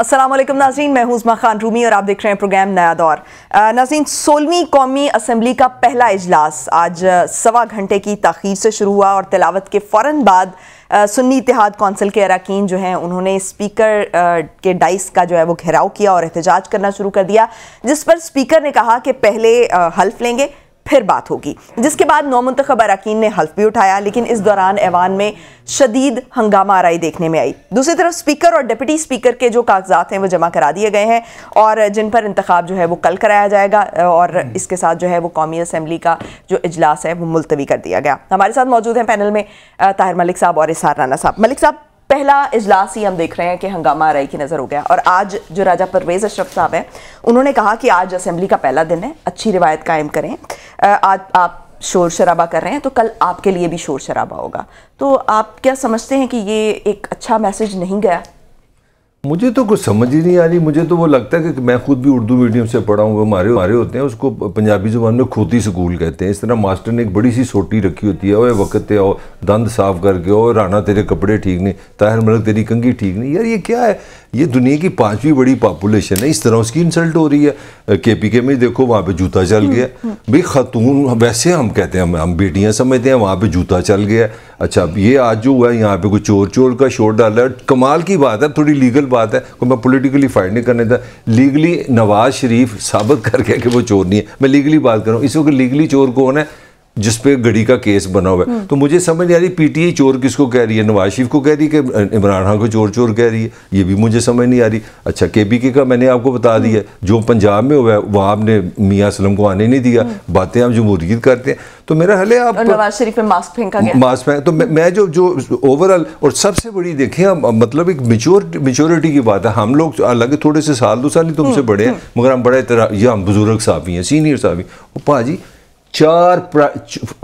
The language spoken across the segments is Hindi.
असलम नाजीन मैं हुजमा खान रूमी और आप देख रहे हैं प्रोग्राम नया दौर नाजीन सोलहवीं कौमी असम्बली का पहला इजलास आज सवा घंटे की तखीर से शुरू हुआ और तलावत के फ़ौर बाद सुन्नी इतिहाद कौंसिल के अरकान जो हैं उन्होंने स्पीकर के डाइस का जो है वो घेराव किया और एहतजाज करना शुरू कर दिया जिस पर स्पीकर ने कहा कि पहले हल्फ लेंगे फिर बात होगी जिसके बाद नौ मुंतब अरकान ने हल्फ भी उठाया लेकिन इस दौरान ऐवान में शदीद हंगामा आरई देखने में आई दूसरी तरफ स्पीकर और डिप्टी स्पीकर के जो कागजात हैं वो जमा करा दिए गए हैं और जिन पर इंतखब जो है वो कल कराया जाएगा और हम्म। इसके साथ जो है वो कौमी असम्बली का जो इजलास है वो मुलतवी कर दिया गया हमारे साथ मौजूद हैं पैनल में ताहिर मलिक साहब और इसार राना साहब मलिक साहब पहला इजलास ही हम देख रहे हैं कि हंगामा आरई की नज़र हो गया और आज जो राजा परवेज़ अशरफ साहब हैं उन्होंने कहा कि आज असेंबली का पहला दिन है अच्छी रिवायत कायम करें आज आप शोर शराबा कर रहे हैं तो कल आपके लिए भी शोर शराबा होगा तो आप क्या समझते हैं कि ये एक अच्छा मैसेज नहीं गया मुझे तो कुछ समझ ही नहीं आ रही मुझे तो वो लगता है कि मैं खुद भी उर्दू मीडियम से पढ़ा हूँ हमारे हमारे होते हैं उसको पंजाबी जबान में खोती स्कूल कहते हैं इस तरह मास्टर ने एक बड़ी सी सोटी रखी होती है ओए वक्त ते आओ दंद साफ करके ओ राना तेरे कपड़े ठीक नहीं ताहिर मलक तेरी कंगी ठीक नहीं यार ये क्या है ये दुनिया की पांचवी बड़ी पॉपुलेशन है इस तरह उसकी इंसल्ट हो रही है के पी के में देखो वहाँ पे जूता चल गया हम्म, हम्म। भाई खातून वैसे हम कहते हैं हम बेटियाँ समझते हैं वहाँ पे जूता चल गया अच्छा अब ये आज जो हुआ है यहाँ पे कोई चोर चोर का शोर डाल रहा है कमाल की बात है थोड़ी लीगल बात है कोई मैं पोलिटिकली फाइट नहीं करने था लीगली नवाज शरीफ साबित कर गया कि वो चोर नहीं है मैं लीगली बात कर रहा हूँ इस वक्त लीगली चोर कौन है जिस पे घड़ी का केस बना हुआ है हम्म। तो मुझे समझ नहीं आ रही पीटीआई चोर किसको कह रही है नवाज शरीफ को कह रही है कि इमरान खान को चोर चोर कह रही है ये भी मुझे समझ नहीं आ रही अच्छा के पी के का मैंने आपको बता दिया हम्म। जो पंजाब में हुआ है वहाँ आपने मियाँ असलम को आने नहीं दिया हम्म। बातें आप जमहूरियत करते हैं तो मेरा हल है आप नवाज शरीफ में मास्क फेंका गया मास्क फेंका तो मैं जो जो ओवरऑल और सबसे बड़ी देखें आप मतलब एक मेच्योर मेच्योरिटी की बात है हम लोग अलग थोड़े से साल दो साल ही तुमसे तो बड़े हैं मगर हम बड़े तरह ये हम बुजुर्ग साहब भी हैं सीनियर साहब हैं भाजी चार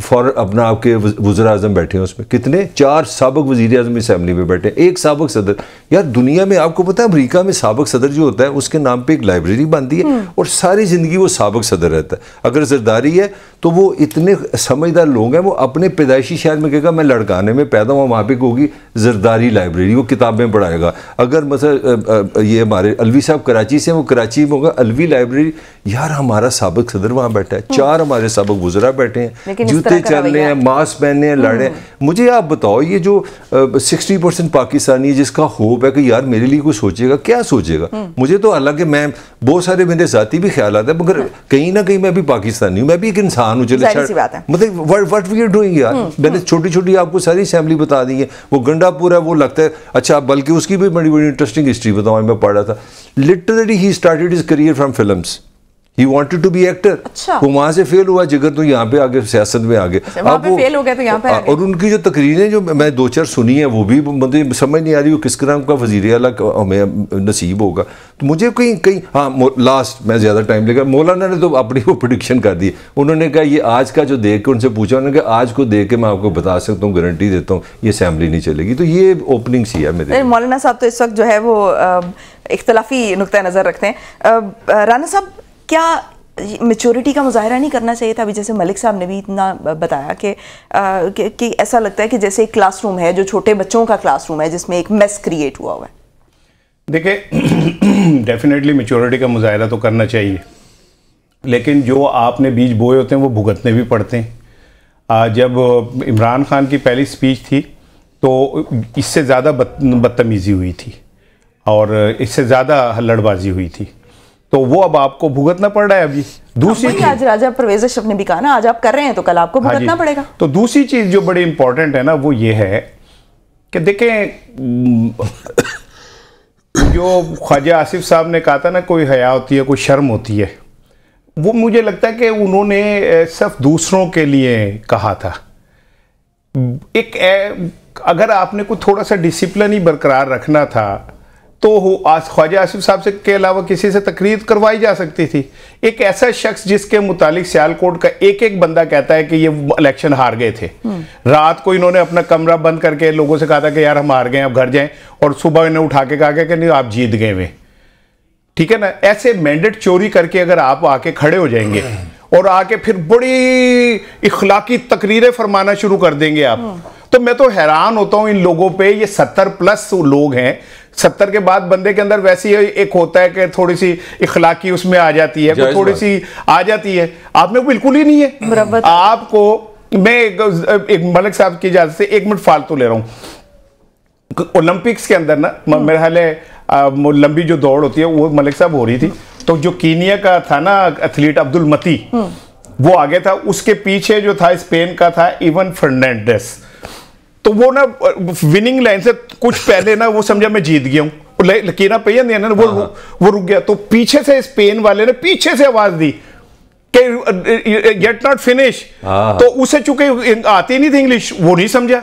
फॉर अपना आपके वजर अजम बैठे हैं उसमें कितने चार सबक वजीर अजम असम्बली में बैठे हैं एक सबक सदर यार दुनिया में आपको पता है अमरीका में सबक सदर जो होता है उसके नाम पर एक लाइब्रेरी बनती है हम्म। और सारी ज़िंदगी वो सबक सदर रहता है अगर जरदारी है तो वो इतने समझदार लोग हैं वो अपने पैदाइशी शहर में कहेगा मैं लड़काने में पैदा हुआ वहाँ पर होगी जरदारी लाइब्रेरी वो किताबें पढ़ाएगा अगर मतलब ये हमारे अलवी साहब कराची से वो कराची में होगा अलवी लाइब्रेरी यार हमारा सबक सदर वहाँ बैठा है हम्म। चार हमारे सबक लोग वजरा बैठे हैं जूते चल रहे हैं मास्क पहने हैं लड़े हम्म। मुझे आप बताओ ये जो सिक्सटी परसेंट पाकिस्तानी जिसका होप है कि यार मेरे लिए कुछ सोचेगा क्या सोचेगा हम्म। मुझे तो हालांकि मैं बहुत सारे मेरे साथी भी ख्याल आते हैं मगर हम्म। कहीं ना कहीं मैं भी पाकिस्तानी हूँ मैं भी एक इंसान हूँ चले मतलब मैंने छोटी छोटी आपको सारी फैमिली बता दी है वो गंडापुर है वो लगता है अच्छा बल्कि उसकी भी बड़ी बड़ी इंटरेस्टिंग हिस्ट्री बताऊँ मैं पढ़ रहा था literally he started his career from film he wanted to be actor वो वहां से फेल हुआ जिगर तो यहाँ पे आगे सियासत में आगे अच्छा, अब वो फेल हो गया तो यहाँ पे और उनकी जो तकरीरें जो मैं दो चार सुनी है वो भी मुझे समझ नहीं आ रही वो किस तरह का वजीर अला हमें नसीब होगा तो मुझे कहीं कहीं हाँ लास्ट मैं ज़्यादा टाइम लेकर मौलाना ने तो अपनी वो प्रडिक्शन कर दी उन्होंने कहा ये आज का जो देख के उनसे पूछा उन्होंने कहा आज को देख के मैं आपको बता सकता हूँ गारंटी देता हूँ ये असेंबली नहीं चलेगी तो ये ओपनिंग सी है मेरे मौलाना साहब तो इस वक्त जो है वो इख्तलाफी नुक़ नज़र रखते हैं राना साहब क्या मेचोरिटी का मुजाहरा नहीं करना चाहिए था अभी जैसे मलिक साहब ने भी इतना बताया कि कि, ऐसा लगता है कि जैसे एक क्लासरूम है जो छोटे बच्चों का क्लासरूम है जिसमें एक मेस क्रिएट हुआ हुआ है देखिए डेफिनेटली मेचोरिटी का मुजाहरा तो करना चाहिए लेकिन जो आपने बीज बोए होते हैं वो भुगतने भी पड़ते हैं जब इमरान खान की पहली स्पीच थी तो इससे ज़्यादा बदतमीज़ी हुई थी और इससे ज़्यादा हल्लड़बाजी हुई थी तो वो अब आपको भुगतना पड़ रहा है अभी दूसरी आज राजा परवेज अशरफ ने भी कहा ना आज आप कर रहे हैं तो कल आपको हाँ भुगतना हाँ पड़ेगा तो दूसरी चीज जो बड़ी इंपॉर्टेंट है ना वो ये है कि देखें जो ख्वाजा आसिफ साहब ने कहा था ना कोई हया होती है कोई शर्म होती है वो मुझे लगता है कि उन्होंने सिर्फ दूसरों के लिए कहा था एक अगर आपने कोई थोड़ा सा डिसिप्लिन ही बरकरार रखना था तो हो आज ख्वाजा आसिफ साहब से के अलावा किसी से तकरीर करवाई जा सकती थी एक ऐसा शख्स जिसके मुतालिक सियालकोट का एक एक बंदा कहता है कि ये इलेक्शन हार गए थे हम्म। रात को इन्होंने अपना कमरा बंद करके लोगों से कहा था कि यार हम हार गए अब घर जाएं और सुबह इन्हें उठा के कहा गया कि नहीं आप जीत गए वे ठीक है ना ऐसे मैंडेट चोरी करके अगर आप आके खड़े हो जाएंगे और आके फिर बड़ी इखलाकी तकरीरें फरमाना शुरू कर देंगे आप हम्म। तो मैं तो हैरान होता हूं इन लोगों पे ये सत्तर प्लस लोग हैं सत्तर के बाद बंदे के अंदर वैसी एक होता है कि थोड़ी सी इखलाकी उसमें आ जाती है थोड़ी सी आ जाती है आप में बिल्कुल ही नहीं है आपको मैं एक, एक मलिक साहब की इजाजत से एक मिनट फालतू ले रहा हूं ओलंपिक्स के अंदर ना मेरे हाल लंबी जो दौड़ होती है वो मलिक साहब हो रही थी तो जो कीनिया का था ना एथलीट अब्दुल मती हम्म। वो आगे था उसके पीछे जो था स्पेन का था इवन फर्नैंडस तो वो ना विनिंग लाइन से कुछ पहले ना वो समझा मैं जीत गया हूं लकीरा पहिया नहीं ना हाँ, हाँ। वो वो रुक गया तो पीछे से स्पेन वाले ने पीछे से आवाज दी गेट नॉट फिनिश तो उसे चूंकि आती नहीं थी इंग्लिश वो नहीं समझा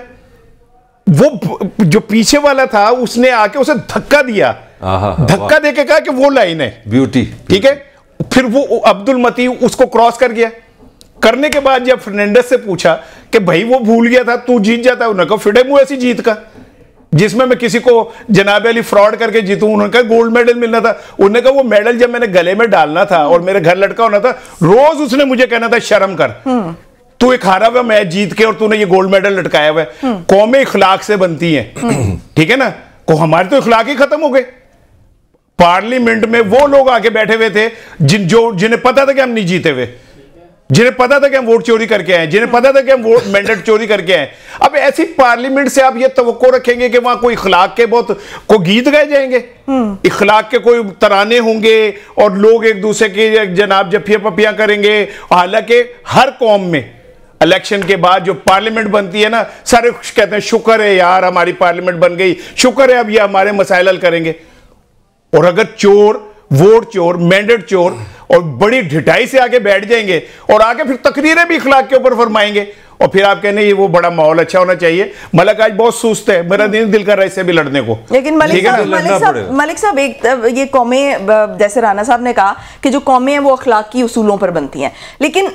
वो जो पीछे वाला था उसने आके उसे धक्का दिया हाँ, धक्का दे के कहा कि वो लाइन है ब्यूटी ठीक है फिर वो अब्दुल मती उसको क्रॉस कर गया करने के बाद जब फर्नेंडस से पूछा कि भाई वो भूल गया था तू जीत जाता है उन्होंने कहा फिटे मुंह ऐसी जीत का जिसमें मैं किसी को जनाब अली फ्रॉड करके जीतूं उन्होंने कहा गोल्ड मेडल मिलना था उन्होंने कहा वो मेडल जब मैंने गले में डालना था और मेरे घर लटका होना था रोज उसने मुझे कहना था शर्म कर तू एक हारा हुआ मैच जीत के और तूने ये गोल्ड मेडल लटकाया हुआ है कौमें इखलाक से बनती हैं ठीक है ना को हमारे तो इखलाक ही खत्म हो गए पार्लियामेंट में वो लोग आके बैठे हुए थे जिन जो जिन्हें पता था कि हम नहीं जीते हुए जिन्हें पता था कि हम वोट चोरी करके आए जिन्हें पता था कि हम वोट मैंडेट चोरी करके आए अब ऐसी पार्लियामेंट से आप ये तो रखेंगे कि वहां कोई इखलाक के बहुत को गीत गाए जाएंगे हम्म। इखलाक के कोई तराने होंगे और लोग एक दूसरे के जनाब जफिया पफिया करेंगे हालांकि हर कौम में इलेक्शन के बाद जो पार्लियामेंट बनती है ना सारे कहते हैं शुक्र है यार हमारी पार्लियामेंट बन गई शुक्र है अब ये हमारे मसाइल करेंगे और अगर चोर वोट चोर मैंडेट चोर और बड़ी ढिटाई से आके बैठ जाएंगे और आके फिर तकरीरें भी इखलाक के ऊपर फरमाएंगे और फिर आप कहने ये वो बड़ा माहौल अच्छा होना चाहिए मलक आज बहुत सुस्त है मेरा दिन दिल कर रहा है इससे भी लड़ने को लेकिन मलिक साहब मलिक साहब एक ये कौमें जैसे राना साहब ने कहा कि जो कौमें हैं वो अखलाक की उसूलों पर बनती हैं लेकिन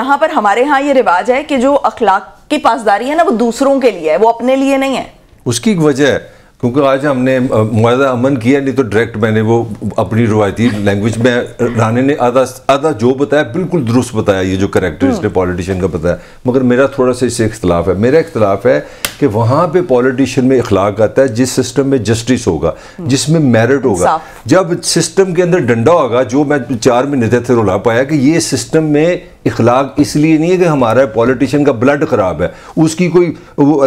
यहाँ पर हमारे यहाँ ये रिवाज है कि जो अखलाक की पासदारी है ना वो दूसरों के लिए है वो अपने लिए नहीं है उसकी वजह है क्योंकि आज हमने मुआदा अमन किया नहीं तो डायरेक्ट मैंने वो अपनी रवायती लैंग्वेज में रानी ने आधा आधा जो बताया बिल्कुल दुरुस्त बताया ये जो करेक्टर हम्म। इसने पॉलिटिशियन का बताया मगर मेरा थोड़ा सा इससे इख्तलाफ है मेरा इख्तलाफ है कि वहाँ पे पॉलिटिशियन में इखलाक आता है जिस सिस्टम में जस्टिस होगा हम्म। जिसमें मेरिट होगा जब सिस्टम के अंदर डंडा होगा जो मैं चार महीने थे रुला पाया कि ये सिस्टम में इखलाक इसलिए नहीं है कि हमारा पॉलिटिशियन का ब्लड ख़राब है उसकी कोई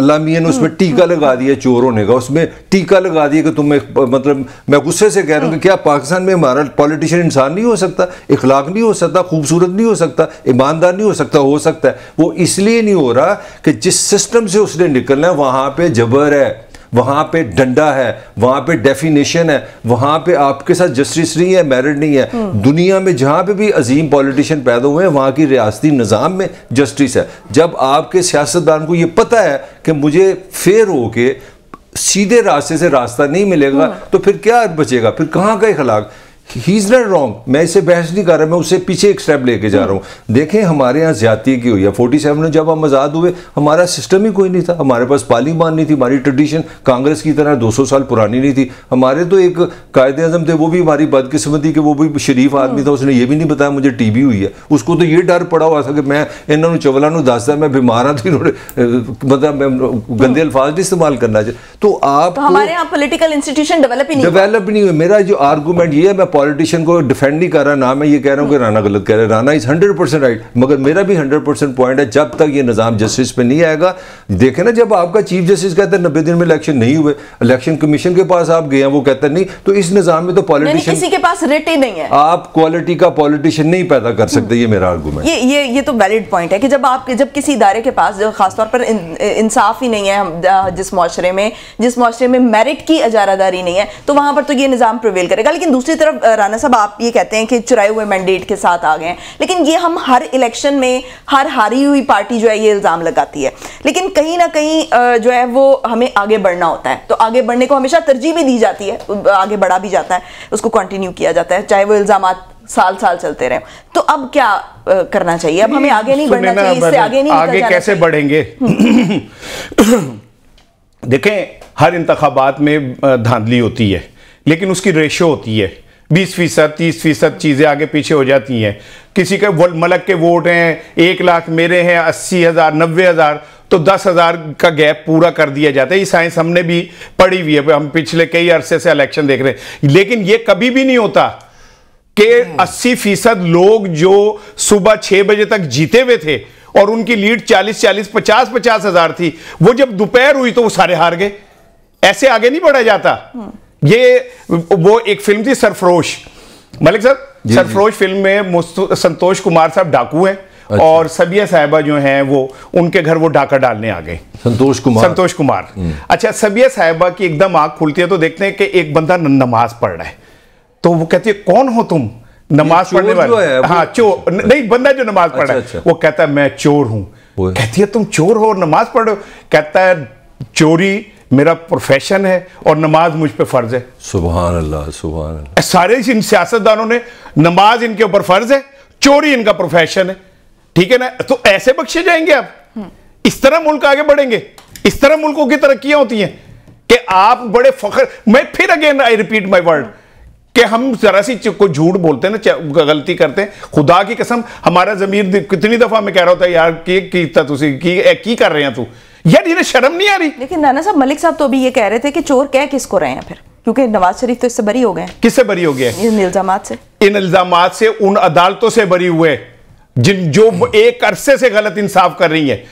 अल्लाह मियाँ ने उसमें टीका लगा दिया चोर होने का उसमें टीका लगा दिया कि तुम मतलब मैं गुस्से से कह रहा हूँ कि क्या पाकिस्तान में हमारा पॉलिटिशियन इंसान नहीं हो सकता इखलाक नहीं हो सकता खूबसूरत नहीं हो सकता ईमानदार नहीं हो सकता हो सकता है वो इसलिए नहीं हो रहा कि जिस सिस्टम से उसने निकलना है वहाँ पर जबर है वहां पे डंडा है वहां पे डेफिनेशन है वहां पे आपके साथ जस्टिस नहीं है मैरिड नहीं है हम्म। दुनिया में जहाँ पे भी अजीम पॉलिटिशियन पैदा हुए हैं वहां की रियासती निज़ाम में जस्टिस है जब आपके सियासतदान को ये पता है कि मुझे फेर हो के सीधे रास्ते से रास्ता नहीं मिलेगा हम्म। तो फिर क्या बचेगा फिर कहाँ का Ikhlaq he is not wrong मैं इसे बहस नहीं कर रहा मैं उससे पीछे एक स्टेप लेके जा रहा हूँ देखें हमारे यहाँ ज्यादा की हुई है फोर्टी सेवन में जब हम आज़ाद हुए हमारा सिस्टम ही कोई नहीं था हमारे पास पार्लिमान नहीं थी हमारी ट्रेडिशन कांग्रेस की तरह दो सौ साल पुरानी नहीं थी हमारे तो एक कायद अजम थे वो भी हमारी बदकिस्मती के वो भी शरीफ आदमी था उसने ये भी नहीं बताया मुझे टी बी हुई है उसको तो ये डर पड़ा हुआ था कि मैं इन्होंने चवला दसदा मैं बीमार हाँ तो इन्होंने मतलब मैं गंदे अल्फाज नहीं इस्तेमाल करना चाहिए तो आप तो हमारे यहाँ पोलिटिकल इंस्टीट्यूशन डेवलप ही नहीं डेवलप नहीं हुए मेरा जो आर्गूमेंट ये है मैं पॉलिटिशियन को डिफेंड नहीं कर रहा ना मैं ये कह रहा हूँ कि राना गलत कह रहा है Rana is hundred percent right मगर मेरा भी हंड्रेड परसेंट पॉइंट है जब तक ये निज़ाम जस्टिस पे नहीं आएगा देखे ना जब आपका चीफ जस्टिस कहते हैं नब्बे दिन में इलेक्शन नहीं हुए इलेक्शन कमीशन के पास आप गए हैं वो कहते नहीं तो इस निज़ाम में तो पॉलिटिशियन के पास रिट ही नहीं है आप क्वालिटी का पॉलिटिशियन नहीं पैदा कर हम्म। सकते ये मेरा आर्गूमेंट ये ये ये तो वैलिड पॉइंट है कि जब आप जब किसी इदारे के पास खासतौर पर इंसाफ ही नहीं है जिस माशरे में जिस माशरे में मेरिट की अजारादारी नहीं है तो वहां पर तो ये निज़ाम प्रिवेल करेगा लेकिन दूसरी तरफ राना साहब आप ये कहते हैं कि चुराए हुए मैंडेट के साथ आ गए हैं लेकिन ये हम हर इलेक्शन में हर हारी हुई पार्टी जो है ये इल्ज़ाम लगाती है लेकिन कहीं ना कहीं जो है वो हमें आगे बढ़ना होता है तो आगे बढ़ने को हमेशा तरजीह भी दी जाती है आगे बढ़ा भी जाता है उसको कंटिन्यू किया जाता है चाहे वो इल्ज़ाम साल साल चलते रहे तो अब क्या करना चाहिए अब हमें आगे नहीं बढ़ना चाहिए इससे आगे नहीं आगे कैसे बढ़ेंगे देखें हर इंतबात में धांधली होती है लेकिन उसकी रेशो होती है बीस फीसद तीस फीसद चीज़ें आगे पीछे हो जाती हैं किसी के मलक के वोट हैं एक लाख मेरे हैं अस्सी हज़ार नब्बे हज़ार तो दस हज़ार का गैप पूरा कर दिया जाता है ये साइंस हमने भी पढ़ी हुई है हम पिछले कई अरसे से इलेक्शन देख रहे हैं लेकिन ये कभी भी नहीं होता कि हम्म। अस्सी फीसद लोग जो सुबह छः बजे तक जीते हुए थे और उनकी लीड चालीस चालीस पचास पचास हज़ार थी वो जब दोपहर हुई तो वो सारे हार गए ऐसे आगे नहीं बढ़ा जाता हम्म। ये वो एक फिल्म थी सरफरोश मलिक साहब सरफरोश फिल्म में संतोष कुमार साहब डाकू हैं अच्छा। और सबिया साहिबा जो हैं वो उनके घर वो डाका डालने आ गए संतोष कुमार संतोष कुमार हम्म। अच्छा सबिया साहिबा की एकदम आंख खुलती है तो देखते हैं कि एक बंदा नमाज पढ़ रहा है तो वो कहती है कौन हो तुम नमाज पढ़ने वाले हाँ चोर अच्छा, अच्छा। नहीं बंदा जो नमाज पढ़ रहा है अच्छा, वो कहता है मैं चोर हूं कहती है तुम चोर हो और नमाज पढ़ो कहता है चोरी मेरा प्रोफेशन है और नमाज मुझ पर फ़र्ज़ है सुबह अल्लाह सुबह सारे इन सियासतदानों ने नमाज इनके ऊपर फ़र्ज़ है चोरी इनका प्रोफेशन है ठीक है ना तो ऐसे बख्शे जाएंगे आप हम्म। इस तरह मुल्क आगे बढ़ेंगे इस तरह मुल्कों की तरक्कियां होती हैं कि आप बड़े फखर मैं फिर again I repeat my word कि हम जरा सी को झूठ बोलते हैं ना गलती करते हैं खुदा की कसम हमारा जमीर कितनी दफा मैं कह रहा होता है यार की की, की, की कर रहे हैं तू यार इन्हें शर्म नहीं आ रही लेकिन नाना साहब मलिक साहब तो अभी ये कह रहे थे कि चोर कह किसको रहे हैं फिर क्योंकि नवाज शरीफ तो इससे बरी हो गए किससे बरी हो गए इन इल्जाम से इन इल्जाम से उन अदालतों से बरी हुए जिन जो एक अरसे से गलत इंसाफ कर रही है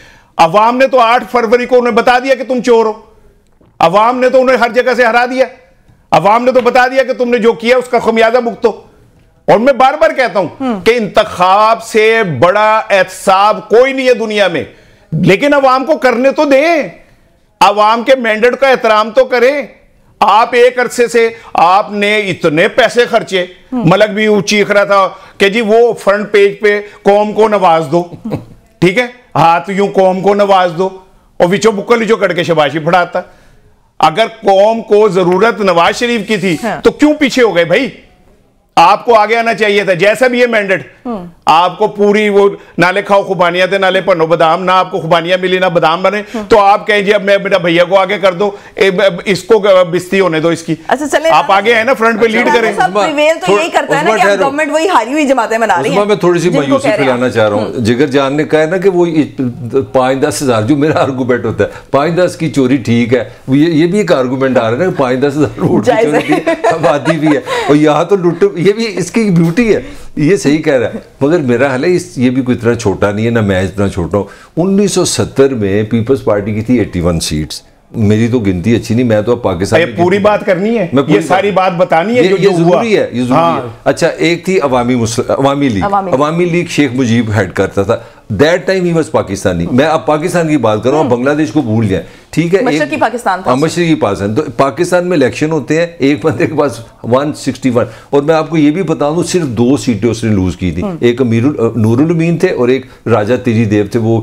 अवाम ने तो आठ फरवरी को उन्हें बता दिया कि तुम चोर हो अवाम ने तो उन्हें हर जगह से हरा दिया अवाम ने तो बता दिया कि तुमने जो किया उसका खमियाजा भुगतो और मैं बार बार कहता हूं हम्म। कि इंतखाब से बड़ा एहसाब कोई नहीं है दुनिया में लेकिन अवाम को करने तो दें अवाम के मैंडेट का एहतराम तो करें आप एक अरसे से आपने इतने पैसे खर्चे हम्म। मलक भी चीख रहा था कि जी वो फ्रंट पेज पे कौम को नवाज दो ठीक है हाथ यू कौम को नवाज दो और विचो बुक्का लिचो करके शबाशी फड़ाता अगर कौम को जरूरत नवाज शरीफ की थी हाँ। तो क्यों पीछे हो गए भाई आपको आगे आना चाहिए था जैसा भी ये मैंडेट हम्म। आपको पूरी वो नाले खाओ खुबानिया थे नाले पनो बादाम ना आपको खुबानिया मिली ना बादाम बने हम्म। तो आप कहें जी अब मैं मेरा भैया को आगे कर दो इसको बिस्ती होने दो इसकी अच्छा आप आगे अच्छा, तो तो है ना फ्रंट पे लीड करें गवर्नमेंट वही हारी हुई जमातें बना मैं थोड़ी सी मायूसी फैलाना चाह रहा हूँ हम्म। जिगर जान ने कहा ना कि वो पांच दस हजार जो मेरा आर्गूमेंट होता है पांच दस की चोरी ठीक है ये भी एक आर्गूमेंट आ रहा है ना पाँच दस हजार आबादी भी है और यहाँ तो लुट ये भी इसकी ब्यूटी है ये सही कह रहा है मगर मेरा हाल है ये भी कोई इतना छोटा नहीं है ना मैं इतना छोटा हूँ सत्तर में पीपल्स पार्टी की थी 81 सीट्स मेरी तो गिनती अच्छी नहीं मैं तो अब पाकिस्तान ये पूरी बात करनी है मैं ये सारी बात बतानी है ये, जो ये जरूरी है ये जरूरी हाँ। है अच्छा एक थी अवामी अवामी लीग अवामी लीग शेख मुजीब हेड करता था that time he was Pakistani मैं अब पाकिस्तान की बात कर रहा हूँ बांग्लादेश हम्म। को भूल जाए ठीक है मशरकी पाकिस्तान हाँ, मशरकी है तो पाकिस्तान में इलेक्शन होते हैं एक बंदे के पास 161 और मैं आपको ये भी बता दूं सिर्फ दो सीटें उसने लूज की थी हम्म। एक नूरुल अमीन थे और एक राजा तेजी देव थे वो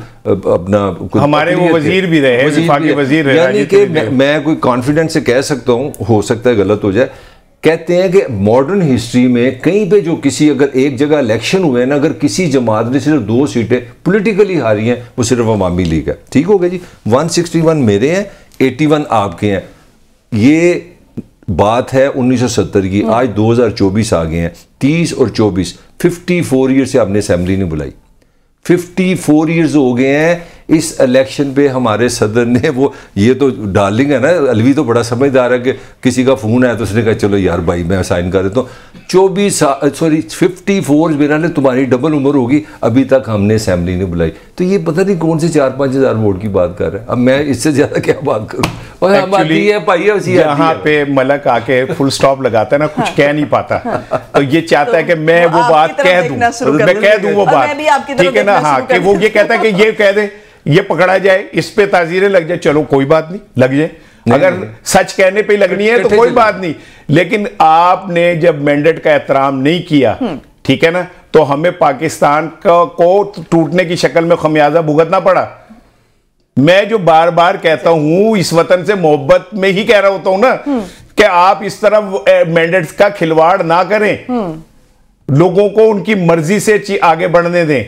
अपना हमारे वो वजीर भी रहे वजीर यानी कि मैं कोई कॉन्फिडेंस से कह सकता हूँ हो सकता है गलत हो जाए कहते हैं कि मॉडर्न हिस्ट्री में कहीं पे जो किसी अगर एक जगह इलेक्शन हुए ना अगर किसी जमात ने सिर्फ दो सीटें पोलिटिकली हारी हैं वो सिर्फ अवामी लीग है ठीक हो गया जी 161 मेरे हैं 81 आपके हैं ये बात है 1970 की हम्म। आज 2024 आ गए हैं 30 और 24 54 ईयर से आपने असेंबली नहीं बुलाई 54 फोर ईयर्स हो गए हैं इस इलेक्शन पे हमारे सदर ने वो ये तो डार्लिंग है ना अलवी तो बड़ा समझदार है कि किसी का फ़ोन आया तो उसने कहा चलो यार भाई मैं साइन कर देता हूँ चौबीस सॉरी फिफ्टी फोर मेरा ने तुम्हारी डबल उम्र होगी अभी तक हमने असम्बली ने बुलाई तो ये पता नहीं कौन से चार पाँच हज़ार वोट की बात कर रहे हैं अब मैं इससे ज़्यादा क्या बात करूँ भाई है है यहाँ पे मलक आके फुल स्टॉप लगाता है ना कुछ कह नहीं पाता तो ये चाहता है कि तो मैं वो बात कह दूँ मैं कह दूँ वो बात ठीक है ना हाँ कि वो ये कहता है कि ये कह दे ये पकड़ा जाए इस पे ताजीरें लग जाए चलो कोई बात नहीं लग जाए अगर नहीं, सच कहने पे लगनी है तो कोई बात नहीं लेकिन आपने जब मैंडेट का एहतराम नहीं किया हम्म। ठीक है ना तो हमें पाकिस्तान का को टूटने की शक्ल में खमियाजा भुगतना पड़ा मैं जो बार बार कहता हूं इस वतन से मोहब्बत में ही कह रहा होता हूं ना हम्म। कि आप इस तरह मैंडेट का खिलवाड़ ना करें हम्म। लोगों को उनकी मर्जी से आगे बढ़ने दें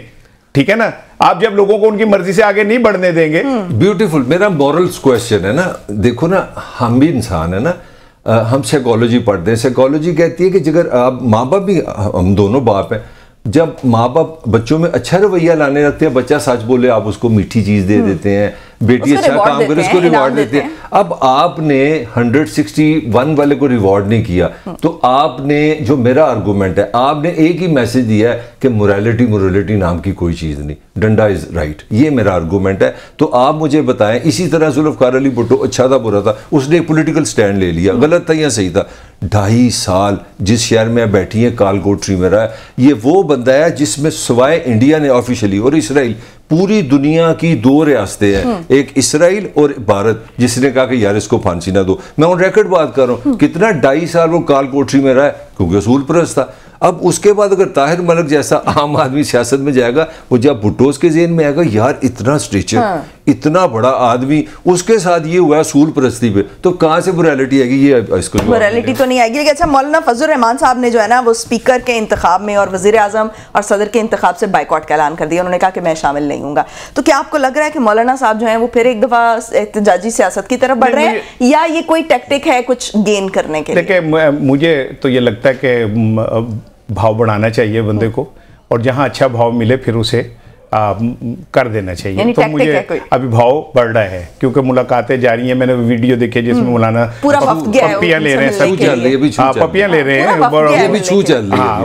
ठीक है ना आप जब लोगों को उनकी मर्जी से आगे नहीं बढ़ने देंगे ब्यूटीफुल हम्म। मेरा मॉरल क्वेश्चन है ना देखो ना हम भी इंसान है ना आ, हम साइकोलॉजी पढ़ते हैं साइकोलॉजी कहती है कि जगह आप माँ बाप भी हम दोनों बाप हैं जब माँ बाप बच्चों में अच्छा रवैया लाने लगते हैं बच्चा सच बोले आप उसको मीठी चीज दे हम्म। देते हैं बेटी अच्छा काम करे उसको रिवॉर्ड देते हैं अब आपने 161 वाले को रिवॉर्ड नहीं किया हम्म। तो आपने जो मेरा आर्गूमेंट है आपने एक ही मैसेज दिया है कि मोरालिटी मोरालिटी नाम की कोई चीज़ नहीं डंडा इज राइट ये मेरा आर्गूमेंट है तो आप मुझे बताएं इसी तरह जुल्फकार अली भुट्टो अच्छा था बुरा था उसने एक पोलिटिकल स्टैंड ले लिया गलत था या सही था ढाई साल जिस शहर में बैठी है कालगोट्री में रहा है ये वो बंदा है जिसमें सवाए इंडिया ने ऑफिशियली और इसराइल पूरी दुनिया की दो रियासतें हैं हम्म। एक इसराइल और भारत जिसने कहा कि यार इसको फांसी ना दो मैं उन रिकॉर्ड बात कर रहा हूँ हम्म। कितना ढाई साल वो काल कोठरी में रहा है क्योंकि असूल प्रस्त था अब उसके बाद अगर ताहिर मलक जैसा आम आदमी सियासत में जाएगा वो जब भुट्टोस के जेन में आएगा यार इतना स्ट्रेचर हाँ। इतना बड़ा आदमी उसके साथ ये हुआ सूल परस्ती पे तो कहाँ से मोरालिटी आएगी ये इसको मोरालिटी तो नहीं आएगी लेकिन अच्छा मौलाना फजल रहमान साहब ने जो है ना वो स्पीकर के इंतब में और वजीर अजम और सदर के इंतब से बाइकआउट का ऐलान कर दिया उन्होंने कहा कि मैं शामिल नहीं हूँ तो क्या आपको लग रहा है कि मौलाना साहब जो है वो फिर एक दफ़ा एहतजाजी सियासत की तरफ बढ़ रहे हैं या ये कोई टेक्टिक है कुछ गेन करने के लिए मुझे तो ये लगता है कि भाव बढ़ाना चाहिए हाँ। बंदे को और जहाँ अच्छा भाव मिले फिर उसे आ, कर देना चाहिए तो मुझे अभी भाव बढ़ रहा है क्योंकि मुलाकातें जा रही है मैंने वीडियो देखे जिसमें मुलाना हम्म। पपियाँ ले रहे हैं सब हाँ, पपियाँ ले रहे हैं हाँ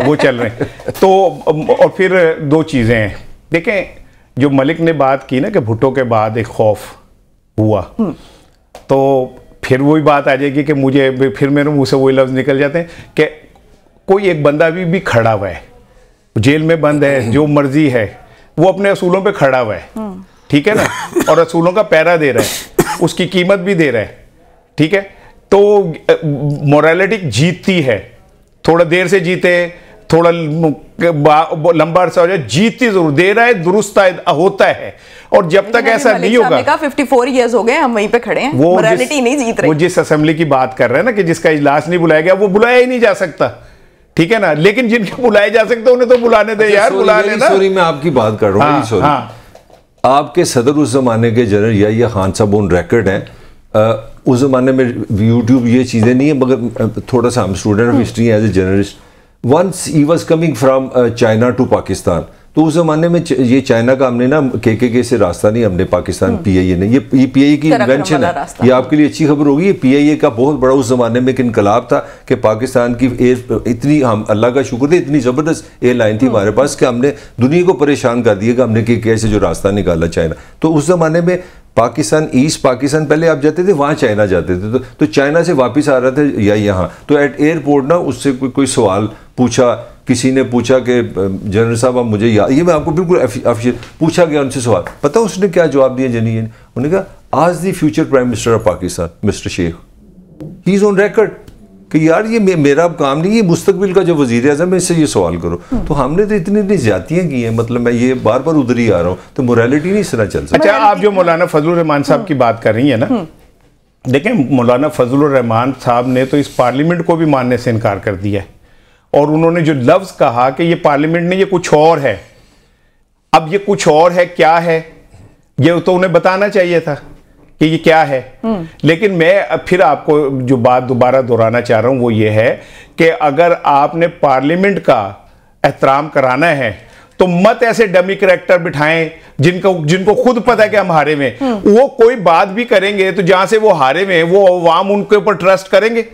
वो चल रहे हैं तो और फिर दो चीज़ें हैं देखें जो मलिक ने बात की ना कि भुट्टो के बाद एक खौफ हुआ हम्म। तो फिर वही बात आ जाएगी कि मुझे फिर मेरे मुंह से वही लफ्ज़ निकल जाते हैं कि कोई एक बंदा भी भी खड़ा हुआ है जेल में बंद है जो मर्जी है वो अपने असूलों पे खड़ा हुआ है हम्म। ठीक है ना और असूलों का पैरा दे रहा है उसकी कीमत भी दे रहा है ठीक है तो मोरालिटी जीतती है थोड़ा देर से जीते थोड़ा लंबा अरसा हो जाए जीतती जरूर दे रहा है दुरुस्त होता है और जब तक ऐसा नहीं होगा फोर इयर्स हो गए हम वहीं पे खड़े हैं वो नहीं जीत रहे वो जिस असेंबली की बात कर रहे हैं ना कि जिसका इजलास नहीं बुलाया गया वो बुलाया ही नहीं जा सकता ठीक है ना लेकिन जिनके बुलाए जा सकते उन्हें तो बुलाने दे अच्छा, यार बुलाने सॉरी मैं आपकी बात कर रहा हूँ हाँ, हाँ। आपके सदर उस जमाने के जनरल या ये खान साहब उन रेकर्ड हैं उस जमाने में यूट्यूब ये चीज़ें नहीं है मगर थोड़ा सा हम student of history as a journalist once he was coming from China to Pakistan तो उस जमाने में ये चाइना का हमने ना के के के से रास्ता नहीं हमने पाकिस्तान हम्म। पी आई ए ने ये पी आई की इन्वेंशन है ये आपके लिए अच्छी खबर होगी ये पी आई ए का बहुत बड़ा उस जमाने में एक इनकलाब था कि पाकिस्तान की एयर इतनी हम अल्लाह का शुक्र थे इतनी ज़बरदस्त एयरलाइन थी हम्म। हमारे पास कि हमने दुनिया को परेशान कर दिया कि हमने के के से जो रास्ता निकाला चाइना तो उस ज़माने में पाकिस्तान ईस्ट पाकिस्तान पहले आप जाते थे वहाँ चाइना जाते थे तो, तो चाइना से वापस आ रहा था या यहाँ तो एट एयरपोर्ट ना उससे कोई सवाल पूछा किसी ने पूछा कि जनरल साहब आप मुझे याद ये मैं आपको बिल्कुल पूछा गया उनसे सवाल पता उसने क्या जवाब दिया जनी ने उन्होंने कहा आज the future prime minister of Pakistan mister Sheikh he is on record कि यार ये मे, मेरा अब काम नहीं ये मुस्तबिल का जो वजीर अजम है इससे ये सवाल करो हम्म। तो हमने तो इतनी इतनी ज्यादियाँ की हैं मतलब मैं ये बार बार उधर ही आ रहा हूँ तो मोरालिटी नहीं इस तरह चल सकती अच्छा आप जो मौलाना फजल रहमान साहब हम्म। की बात कर रही है ना हम्म। देखें मौलाना फजल रहमान साहब ने तो इस पार्लियामेंट को भी मानने से इनकार कर दिया है और उन्होंने जो लफ्ज़ कहा कि ये पार्लियामेंट ने ये कुछ और है अब ये कुछ और है क्या है ये तो उन्हें बताना चाहिए था कि ये क्या है हम्म। लेकिन मैं फिर आपको जो बात दोबारा दोहराना चाह रहा हूं वो ये है कि अगर आपने पार्लियामेंट का एहतराम कराना है तो मत ऐसे डमी करेक्टर बिठाएं जिनको जिनको खुद पता है कि हम हारे में हम्म। वो कोई बात भी करेंगे तो जहां से वो हारे में वो अवाम उनके ऊपर ट्रस्ट करेंगे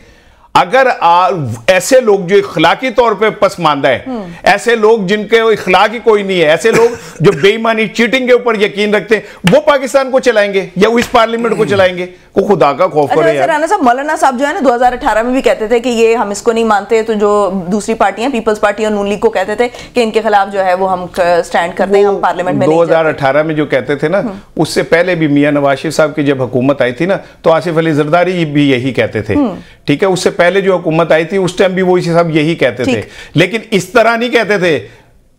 अगर आ, ऐसे लोग जो इखलाकी तौर पे पसमानदा है हम्म। ऐसे लोग जिनके इखलाक ही कोई नहीं है ऐसे लोग जो बेईमानी चीटिंग के ऊपर यकीन रखते हैं वो पाकिस्तान को चलाएंगे या इस पार्लियामेंट को हम्म। चलाएंगे को खुदा का खौफ करे अच्छा, राना साहब मौलाना साहब जो है ना 2018 में भी कहते थे कि ये हम इसको नहीं मानते तो जो दूसरी पार्टियां पीपल्स पार्टी और नून लीग को कहते थे कि इनके खिलाफ जो है वो हम स्टैंड करते हैं हम पार्लियामेंट में दो अठारह में जो कहते थे ना हम्म। उससे पहले भी मियां नवाज शरीफ साहब की जब हुकूमत आई थी ना तो आसिफ अली जरदारी भी यही कहते थे ठीक है उससे पहले जो हुकूमत आई थी उस टाइम भी वो इसी सब यही कहते थे लेकिन इस तरह नहीं कहते थे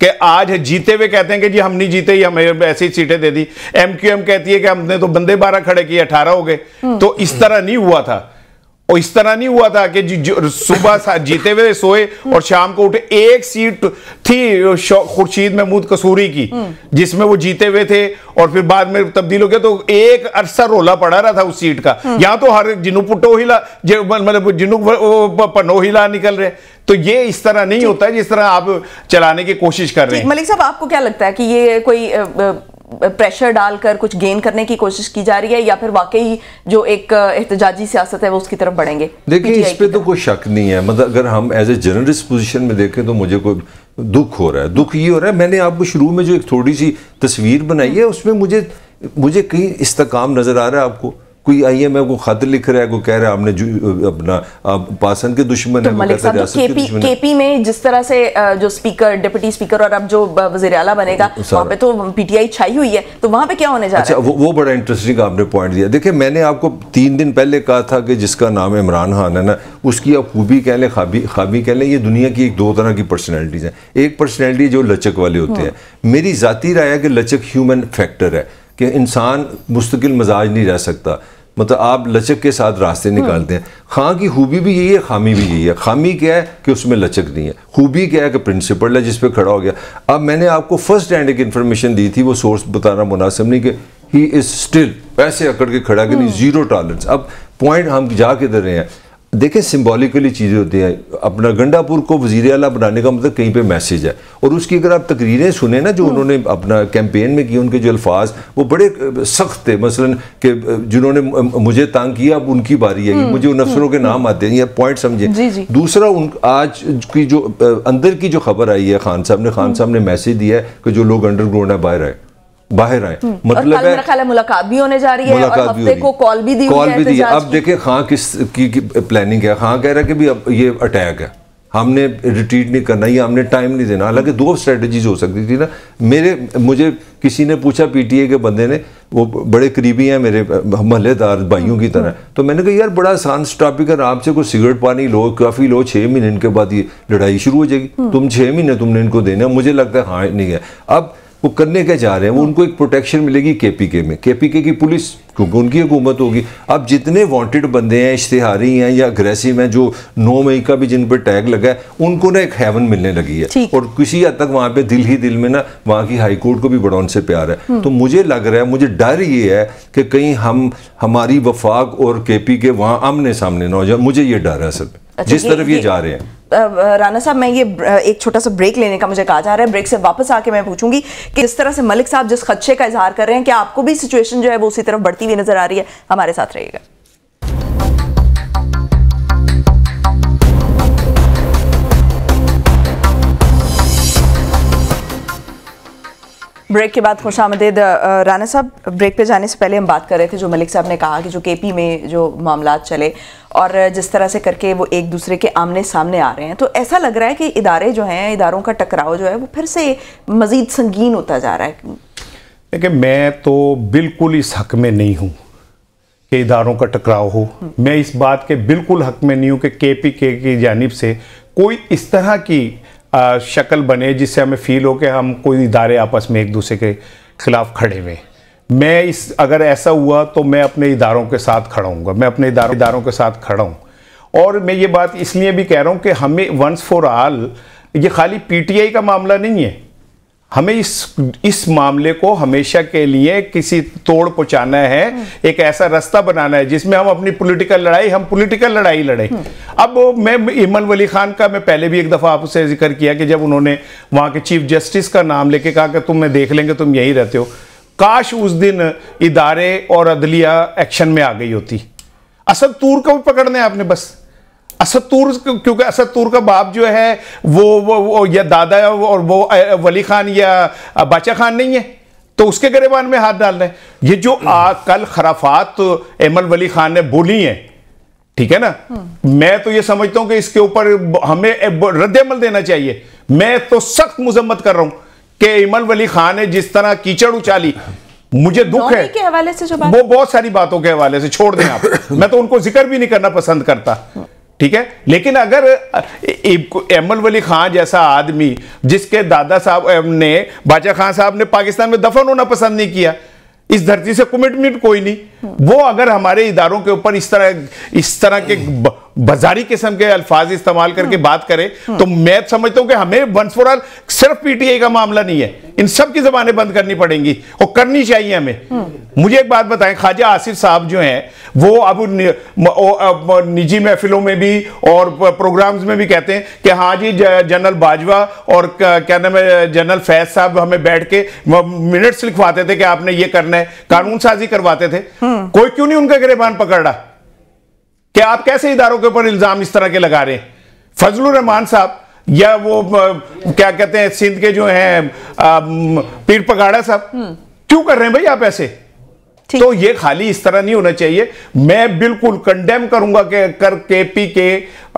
कि आज जीते हुए कहते हैं कि जी हम नहीं जीते ही हमें ऐसी सीटें दे दी एमक्यूएम कहती है कि हमने तो बंदे बारह खड़े किए अठारह हो गए हम्म। तो इस तरह नहीं हुआ था और इस तरह नहीं हुआ था कि सुबह जीते हुए सोए और शाम को उठे एक सीट थी खुर्शीद महमूद कसूरी की जिसमें वो जीते हुए थे और फिर बाद में तब्दील हो गया तो एक अरसा रोला पड़ा रहा था उस सीट का यहाँ तो हर जिनू पुटोहिला मतलब जिनू पनोहिला निकल रहे तो ये इस तरह नहीं होता जिस तरह आप चलाने की कोशिश कर रहे हैं मलिक साहब आपको क्या लगता है कि ये कोई प्रेशर डालकर कुछ गेन करने की कोशिश की जा रही है या फिर वाकई जो एक एहतजाजी सियासत है वो उसकी तरफ बढ़ेंगे देखिए इस पर तो कोई शक नहीं है मतलब अगर हम एज ए जर्नलिस्ट पोजिशन में देखें तो मुझे कोई दुख हो रहा है दुख ये हो रहा है मैंने आपको शुरू में जो एक थोड़ी सी तस्वीर बनाई है उसमें मुझे मुझे कहीं इस्तकाम नज़र आ रहा है आपको कोई आई एम को खत लिख रहा है कोई कह रहा है हमने अपना पासन के दुश्मन तो है मलिक तो केपी केपी में जिस तरह से जो स्पीकर डिप्टी स्पीकर और अब जो वजीर अला बनेगा वहाँ पे तो पीटीआई छाई हुई है तो वहाँ पे क्या होने जा अच्छा, रहा है वो, वो बड़ा इंटरेस्टिंग आपने पॉइंट दिया देखिए मैंने आपको तीन दिन पहले कहा था कि जिसका नाम इमरान खान है ना उसकी आप खूबी कह लें खाबी खाबी कह लें ये दुनिया की एक दो तरह की पर्सनैलिटीज़ हैं एक पर्सनैलिटी जो लचक वाले होते हाँ। हैं मेरी ज़ाती राय है कि लचक ह्यूमन फैक्टर है कि इंसान मुस्तकिल मजाज नहीं रह सकता मतलब आप लचक के साथ रास्ते हम्म। निकालते हैं खां की खूबी भी यही है खामी भी यही है खामी क्या है कि उसमें लचक नहीं है खूबी क्या है कि प्रिंसिपल है जिस पर खड़ा हो गया अब मैंने आपको फर्स्ट हैंड एक इन्फॉर्मेशन दी थी वो सोर्स बताना मुनासिब नहीं कि ही इज़ स्टिल पैसे अकड़ के खड़ा कि नहीं जीरो हम्म। टॉलरेंस अब पॉइंट हम जा किधर रहे हैं देखिए सिम्बॉलिकली चीज़ें होती हैं अपना गंडापुर को वजीर अला बनाने का मतलब कहीं पे मैसेज है और उसकी अगर आप तकरीरें सुने ना जो हम्म। उन्होंने अपना कैंपेन में किए उनके जो अल्फाज वो बड़े सख्त थे मसलन कि जिन्होंने मुझे तंग किया अब उनकी बारी है हम्म, मुझे उन अफसरों के हम्म, नाम आते हैं या पॉइंट समझे दूसरा उन आज की जो अंदर की जो खबर आई है खान साहब ने खान साहब ने मैसेज दिया है कि जो लोग अंडरग्राउंड है बाहर आए बाहर आए हम्म, मतलब है मुलाकात भी होने जा रही है और हफ्ते को कॉल भी दी कॉल भी दी अब देखें खां किस की, की प्लानिंग है खां कह रहा है कि भी अब ये अटैक है हमने रिट्रीट नहीं करना या हमने टाइम नहीं देना हालांकि दो स्ट्रेटजीज हो सकती थी ना मेरे मुझे किसी ने पूछा पीटीए के बंदे ने वो बड़े करीबी हैं मेरे महल्लेदार भाइयों की तरह हम्म। तो मैंने कहा यार बड़ा आसान टॉपिक है आपसे कोई सिगरेट पानी लो काफ़ी लो छः महीने इनके बाद ये लड़ाई शुरू हो जाएगी हम्म। तुम छः महीने तुमने इनको देना मुझे लगता है हाँ नहीं है अब वो करने के जा रहे हैं वो हाँ। उनको एक प्रोटेक्शन मिलेगी के पी के में के पी के की पुलिस क्योंकि उनकी हुकूमत होगी अब जितने वांटेड बंदे हैं इश्तिहारी हैं या अग्रेसिव हैं जो नौ मई का भी जिन पर टैग लगा है उनको ना एक हेवन मिलने लगी है और किसी हद तक वहाँ पे दिल ही दिल में ना वहाँ की हाई कोर्ट को भी बड़ा उनसे प्यार है हम्म। तो मुझे लग रहा है मुझे डर ये है कि कहीं हम हमारी वफाक और के पी के वहाँ आमने सामने ना हो जाए मुझे ये डर है असल में अच्छा, जिस तरफ ये, ये जा रहे हैं राणा साहब मैं ये एक छोटा सा ब्रेक लेने का मुझे कहा जा रहा है ब्रेक से वापस आके मैं पूछूंगी कि इस तरह से मलिक साहब जिस खदशे का इजहार कर रहे हैं क्या आपको भी सिचुएशन जो है वो उसी तरफ बढ़ती हुई नजर आ रही है हमारे साथ रहिएगा ब्रेक के बाद खुश आमदेद राना साहब ब्रेक पे जाने से पहले हम बात कर रहे थे जो मलिक साहब ने कहा कि जो केपी में जो मामला चले और जिस तरह से करके वो एक दूसरे के आमने सामने आ रहे हैं तो ऐसा लग रहा है कि इदारे जो हैं इदारों का टकराव जो है वो फिर से मज़ीद संगीन होता जा रहा है देखिए मैं तो बिल्कुल इस हक में नहीं हूँ कि इदारों का टकराव हो हम्म। मैं इस बात के बिल्कुल हक में नहीं हूँ कि के पी के की जानब से कोई इस तरह की शक्ल बने जिससे हमें फ़ील हो कि हम कोई इदारे आपस में एक दूसरे के ख़िलाफ़ खड़े हुए मैं इस अगर ऐसा हुआ तो मैं अपने इदारों के साथ खड़ा हूँ मैं अपने इदारों इदारों के साथ खड़ा हूँ और मैं ये बात इसलिए भी कह रहा हूँ कि हमें वंस फॉर आल ये खाली पीटीआई का मामला नहीं है हमें इस इस मामले को हमेशा के लिए किसी तोड़ पहुंचाना है एक ऐसा रास्ता बनाना है जिसमें हम अपनी पॉलिटिकल लड़ाई हम पॉलिटिकल लड़ाई लड़े अब मैं इमन वली खान का मैं पहले भी एक दफ़ा आपसे जिक्र किया कि जब उन्होंने वहां के चीफ जस्टिस का नाम लेके कहा कि तुम मैं देख लेंगे तुम यही रहते हो काश उस दिन इदारे और अदलिया एक्शन में आ गई होती असद तूर को पकड़ने आपने बस असतूर क्योंकि असतूर का बाप जो है वो वो, वो या दादा या और वो वली खान या बाचा खान नहीं है तो उसके गरेबान में हाथ डाल रहे हैं ये जो आ, कल खराफात तो एमल वली खान ने बोली है ठीक है ना हम्म। मैं तो ये समझता हूं कि इसके ऊपर हमें रद्दमल देना चाहिए मैं तो सख्त मुजम्मत कर रहा हूं कि इमल वली खान ने जिस तरह कीचड़ उछाली मुझे दुख है के हवाले से जो बात वो बहुत सारी बातों के हवाले से छोड़ दें आप मैं तो उनको जिक्र भी नहीं करना पसंद करता ठीक है लेकिन अगर एमल वली खान जैसा आदमी जिसके दादा साहब ने बाजा खान साहब ने पाकिस्तान में दफन होना पसंद नहीं किया इस धरती से कमिटमेंट कोई नहीं वो अगर हमारे इदारों के ऊपर इस तरह इस तरह के बाजारी किस्म के अल्फाज इस्तेमाल करके हाँ। बात करें हाँ। तो मैं समझता हूं कि हमें वंस फॉर ऑल सिर्फ पीटीआई का मामला नहीं है इन सब की जबानें बंद करनी पड़ेंगी और करनी चाहिए हमें हाँ। मुझे एक बात बताएं खाजा आसिफ साहब जो हैं वो अब निजी महफिलों में भी और प्रोग्राम्स में भी कहते हैं कि हाँ जी जनरल बाजवा और क्या नाम है जनरल फैज साहब हमें बैठ के मिनट्स लिखवाते थे कि आपने ये करना है कानून साजी करवाते थे कोई क्यों नहीं उनका गिरेबान पकड़ रहा कि आप कैसे इदारों के ऊपर इल्जाम इस तरह के लगा रहे हैं रहमान साहब या वो क्या कहते हैं सिंध के जो है पीर पगाड़ा साहब क्यों कर रहे हैं भाई आप ऐसे तो ये खाली इस तरह नहीं होना चाहिए मैं बिल्कुल कंडेम करूंगा के कर के पी के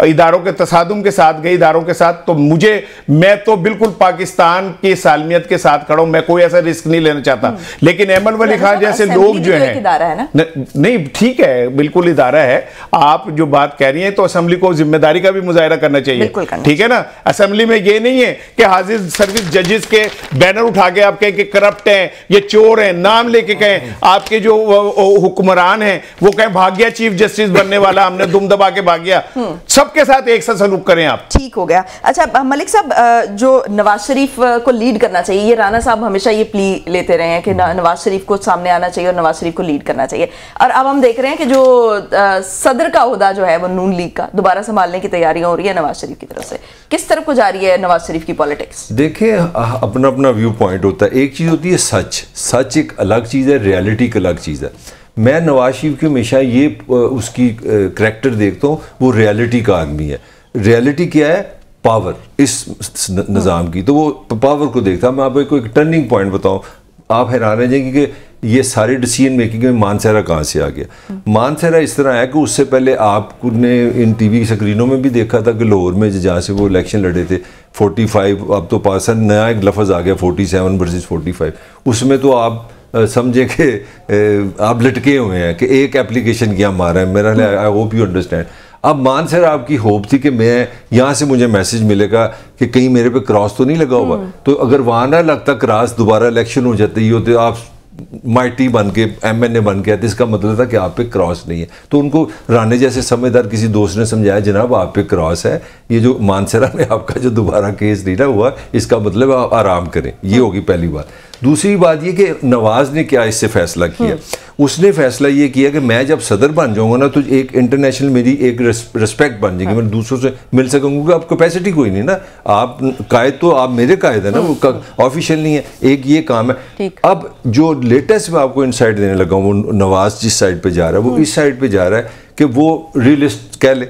इदारों के तसादम के साथ गई इदारों के साथ तो मुझे मैं तो बिल्कुल पाकिस्तान की सालमियत के साथ खड़ा हूं मैं कोई ऐसा रिस्क नहीं लेना चाहता हम्म। लेकिन एमन वली खान जैसे लोग जो है, नहीं ठीक है बिल्कुल इदारा है आप जो बात कह रही है तो असेंबली को जिम्मेदारी का भी मुजाहरा करना चाहिए ठीक है ना असेंबली में ये नहीं है कि हाजिर सर्विस जजेस के बैनर उठा के आप कहें कि करप्ट हैं ये चोर हैं नाम लेके कहें हाँ। आपके के जो हुक्मरान हैं वो कहें भाग गया चीफ जस्टिस बनने वाला हमने दुम दबा के भाग गया हम्म। सबके साथ एक सा सलूक करें आप ठीक हो गया अच्छा मलिक साहब जो नवाज शरीफ को लीड करना चाहिए ये राणा साहब हमेशा ये प्ली लेते रहे हैं कि नवाज शरीफ को सामने आना चाहिए और नवाज शरीफ को लीड करना चाहिए और अब हम देख रहे हैं कि जो सदर का अहदा जो है वो नून लीग का दोबारा संभालने की तैयारियां हो रही है नवाज शरीफ की तरफ से किस तरफ को जा रही है नवाज शरीफ की पॉलिटिक्स देखिए अपना अपना व्यू पॉइंट होता है एक चीज होती है सच सच एक अलग चीज है रियलिटी अलग चीज़ है मैं नवाज शरीफ की हमेशा ये उसकी करेक्टर देखता हूँ वो रियलिटी का आदमी है रियलिटी क्या है पावर इस निज़ाम की तो वो पावर को देखता मैं आपको एक, एक टर्निंग पॉइंट बताऊँ आप हैरान रह जाएंगे कि ये सारी डिसीजन मेकिंग में मानसहरा कहाँ से आ गया मानसहरा इस तरह है कि उससे पहले आपने इन टीवी स्क्रीनों में भी देखा था कि लाहौर में जहाँ से वो इलेक्शन लड़े थे 45 अब तो पास नया एक लफज आ गया 47 वर्सेज़ फोर्टी उसमें तो आप समझे कि आप लटके हुए हैं कि एक एप्लीकेशन किया मारा है मेरा आई होप यू अंडरस्टैंड अब मान सर आपकी होप थी कि मैं यहाँ से मुझे मैसेज मिलेगा कि कहीं मेरे पे क्रॉस तो नहीं लगा हुआ हम्म। तो अगर वहाँ ना लगता क्रॉस दोबारा इलेक्शन हो जाते ही होते आप माइटी बन के एम एन ए बन के आते इसका मतलब था कि आप पे क्रॉस नहीं है तो उनको राने जैसे समझदार किसी दोस्त ने समझाया जनाब आप पे क्रॉस है ये जो मानसरा में आपका जो दोबारा केस नहीं ना हुआ इसका मतलब आप आराम करें ये हम्म। होगी पहली बात दूसरी बात यह कि नवाज़ ने क्या इससे फैसला किया हम्म। उसने फैसला ये किया कि मैं जब सदर बन जाऊंगा ना तो एक इंटरनेशनल मेरी एक रिस्पेक्ट बन जाएगी हाँ। मैं दूसरों से मिल सकूंगा क्योंकि आप कैपेसिटी कोई नहीं ना आप कायद तो आप मेरे कायद है ना वो ऑफिशियल हम्म। नहीं है एक ये काम है अब जो लेटेस्ट मैं आपको इनसाइट देने लगा हूँ वो नवाज जिस साइड पर जा रहा है वो हम्म। इस साइड पर जा रहा है कि वो रियलिस्ट कह ले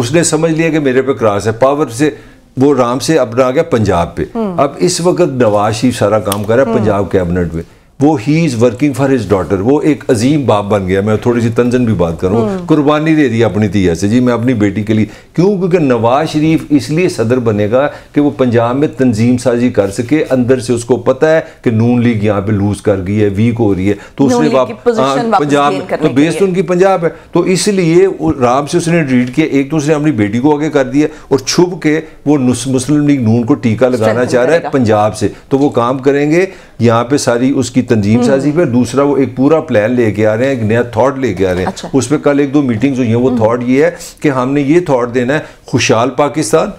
उसने समझ लिया कि मेरे पे क्रॉस है पावर से वो राम से अपना आ गया पंजाब पे हम्म। अब इस वक्त नवाज शरीफ सारा काम कर रहा है हम्म। पंजाब कैबिनेट में वो he is working for his daughter वो एक अजीम बाप बन गया मैं थोड़ी सी तंजन भी बात करूँ हम्म। कुर्बानी दे दी अपनी तिया से जी मैं अपनी बेटी के लिए क्यों क्योंकि नवाज शरीफ इसलिए सदर बनेगा कि वो पंजाब में तंजीम साजी कर सके अंदर से उसको पता है कि नून लीग यहाँ पे लूज कर गई है वीक हो रही है तो उसने हाँ, पंजाब तो बेस्ट उनकी पंजाब है तो इसलिए राम से उसने ट्रीट किया एक तो उसने अपनी बेटी को आगे कर दिया और छुप के वो मुस्लिम लीग नून को टीका लगाना चाह रहा है पंजाब से तो वो काम करेंगे यहाँ पे सारी उसकी तंजीम हम्म। साजी पे दूसरा वो एक पूरा प्लान लेके आ रहे हैं एक नया थॉट लेके आ रहे हैं अच्छा। उस पर कल एक दो मीटिंग्स हुई हैं वो थॉट हम्म। ये है कि हमने ये थॉट देना है खुशहाल पाकिस्तान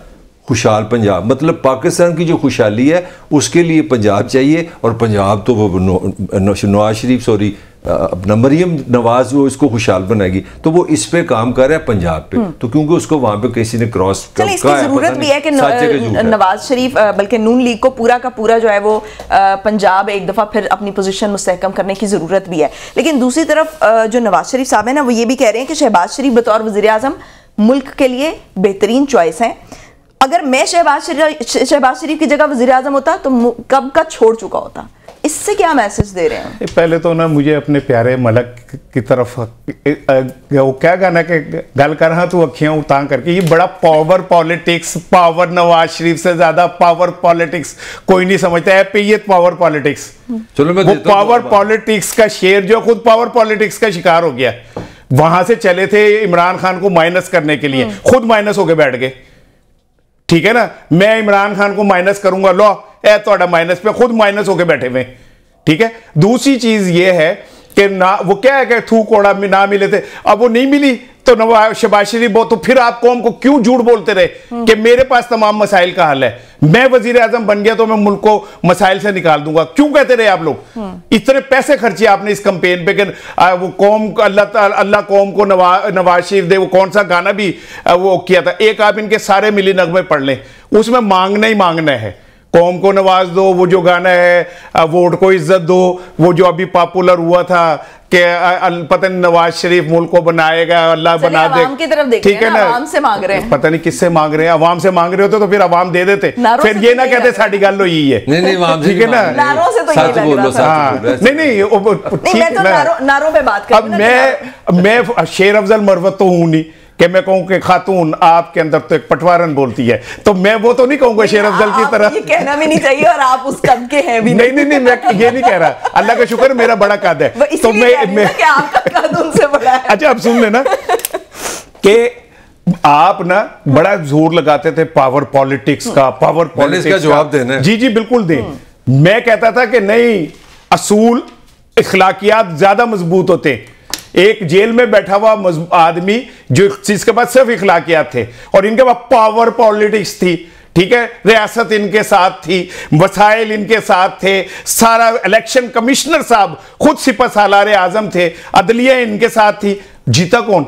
खुशहाल पंजाब मतलब पाकिस्तान की जो खुशहाली है उसके लिए पंजाब चाहिए और पंजाब तो वो नवाज शरीफ सॉरी अपना नवाज वो इसको खुशहाल बनाएगी तो वो इस पे काम कर रहा है पंजाब पे हम्म। तो क्योंकि उसको वहां पे किसी ने क्रॉस जरूरत भी है कि नवाज शरीफ बल्कि नून लीग को पूरा का पूरा जो है वो पंजाब एक दफा फिर अपनी पोजीशन मुस्तकम करने की जरूरत भी है लेकिन दूसरी तरफ जो नवाज शरीफ साहब है ना वो ये भी कह रहे हैं कि शहबाज शरीफ बतौर वजी अजम मुल्क के लिए बेहतरीन चॉइस है अगर मैं शहबाज शरीफ शहबाज शरीफ की जगह वजी अजम होता तो कब का छोड़ चुका होता इससे क्या मैसेज दे रहे हैं पहले तो ना मुझे अपने प्यारे मलक की तरफ वो क्या गाना के गल कर रहा तू अखियां उतार करके ये बड़ा power politics power Nawaz Sharif से ज्यादा पावर पॉलिटिक्स कोई नहीं समझता है ये पावर पॉलिटिक्स चलो मैं वो पावर पॉलिटिक्स का शेर जो खुद पावर पॉलिटिक्स का शिकार हो गया वहां से चले थे इमरान खान को माइनस करने के लिए हम्म। खुद माइनस होके बैठ गए ठीक है ना मैं इमरान खान को माइनस करूंगा लो ए थोड़ा माइनस पे खुद माइनस होके बैठे हुए ठीक है दूसरी चीज ये है कि ना वो क्या है कि थू कोड़ा ना मिले थे अब वो नहीं मिली तो नवाज शबाज शरीफ हो तो फिर आप कौम को क्यों झूठ बोलते रहे हम्म। कि मेरे पास तमाम मसाइल का हल है मैं वजीर आजम बन गया तो मैं मुल्क को मसाइल से निकाल दूंगा क्यों कहते रहे आप लोग हम्म। इतने पैसे खर्चे आपने इस कंपेन पे कि वो कौम अल्लाह अल्लाह कौम को नवाज नवाज शरीफ दे वो कौन सा गाना भी वो किया था एक आप इनके सारे मिली नगमे पढ़ लें उसमें मांगना ही मांगना है कौम को नवाज दो वो जो गाना है वोट को इज्जत दो वो जो अभी पॉपुलर हुआ था कि पता नहीं नवाज शरीफ मुल्क को बनाएगा अल्लाह बना दे की तरफ ठीक है ना आवाम से मांग रहे हैं पता नहीं किससे मांग रहे हैं आवाम से मांग रहे होते तो फिर आवाम दे देते फिर ये तो ना कहते साड़ी गल यही है नहीं नहीं ठीक है ना नारों नहीं नहीं ठीक अब मैं मैं शेर अफजल मरवत तो हूँ नहीं कि मैं कहूं कि खातून आपके अंदर तो एक पटवारन बोलती है तो मैं वो तो नहीं कहूंगा शेर अफजल की तरह ये कहना भी नहीं चाहिए और आप उस कद के हैं भी नहीं नहीं नहीं मैं ये नहीं कह रहा अल्लाह का शुक्र मेरा बड़ा कद है तो मैं मैं अच्छा आप सुन लेना के आप ना बड़ा जोर लगाते थे पावर पॉलिटिक्स का पावर हम्म। पॉलिटिक्स जवाब देना जी जी बिल्कुल दे मैं कहता था कि नहीं असूल इखलाकियात ज्यादा मजबूत होते हैं एक जेल में बैठा हुआ आदमी जो जिसके पास सिर्फ इखलाकियात थे और इनके पास पावर पॉलिटिक्स थी ठीक है रियासत इनके साथ थी वसाइल इनके साथ थे सारा इलेक्शन कमिश्नर साहब खुद सिपा सालार आजम थे अदलिया इनके साथ थी जीता कौन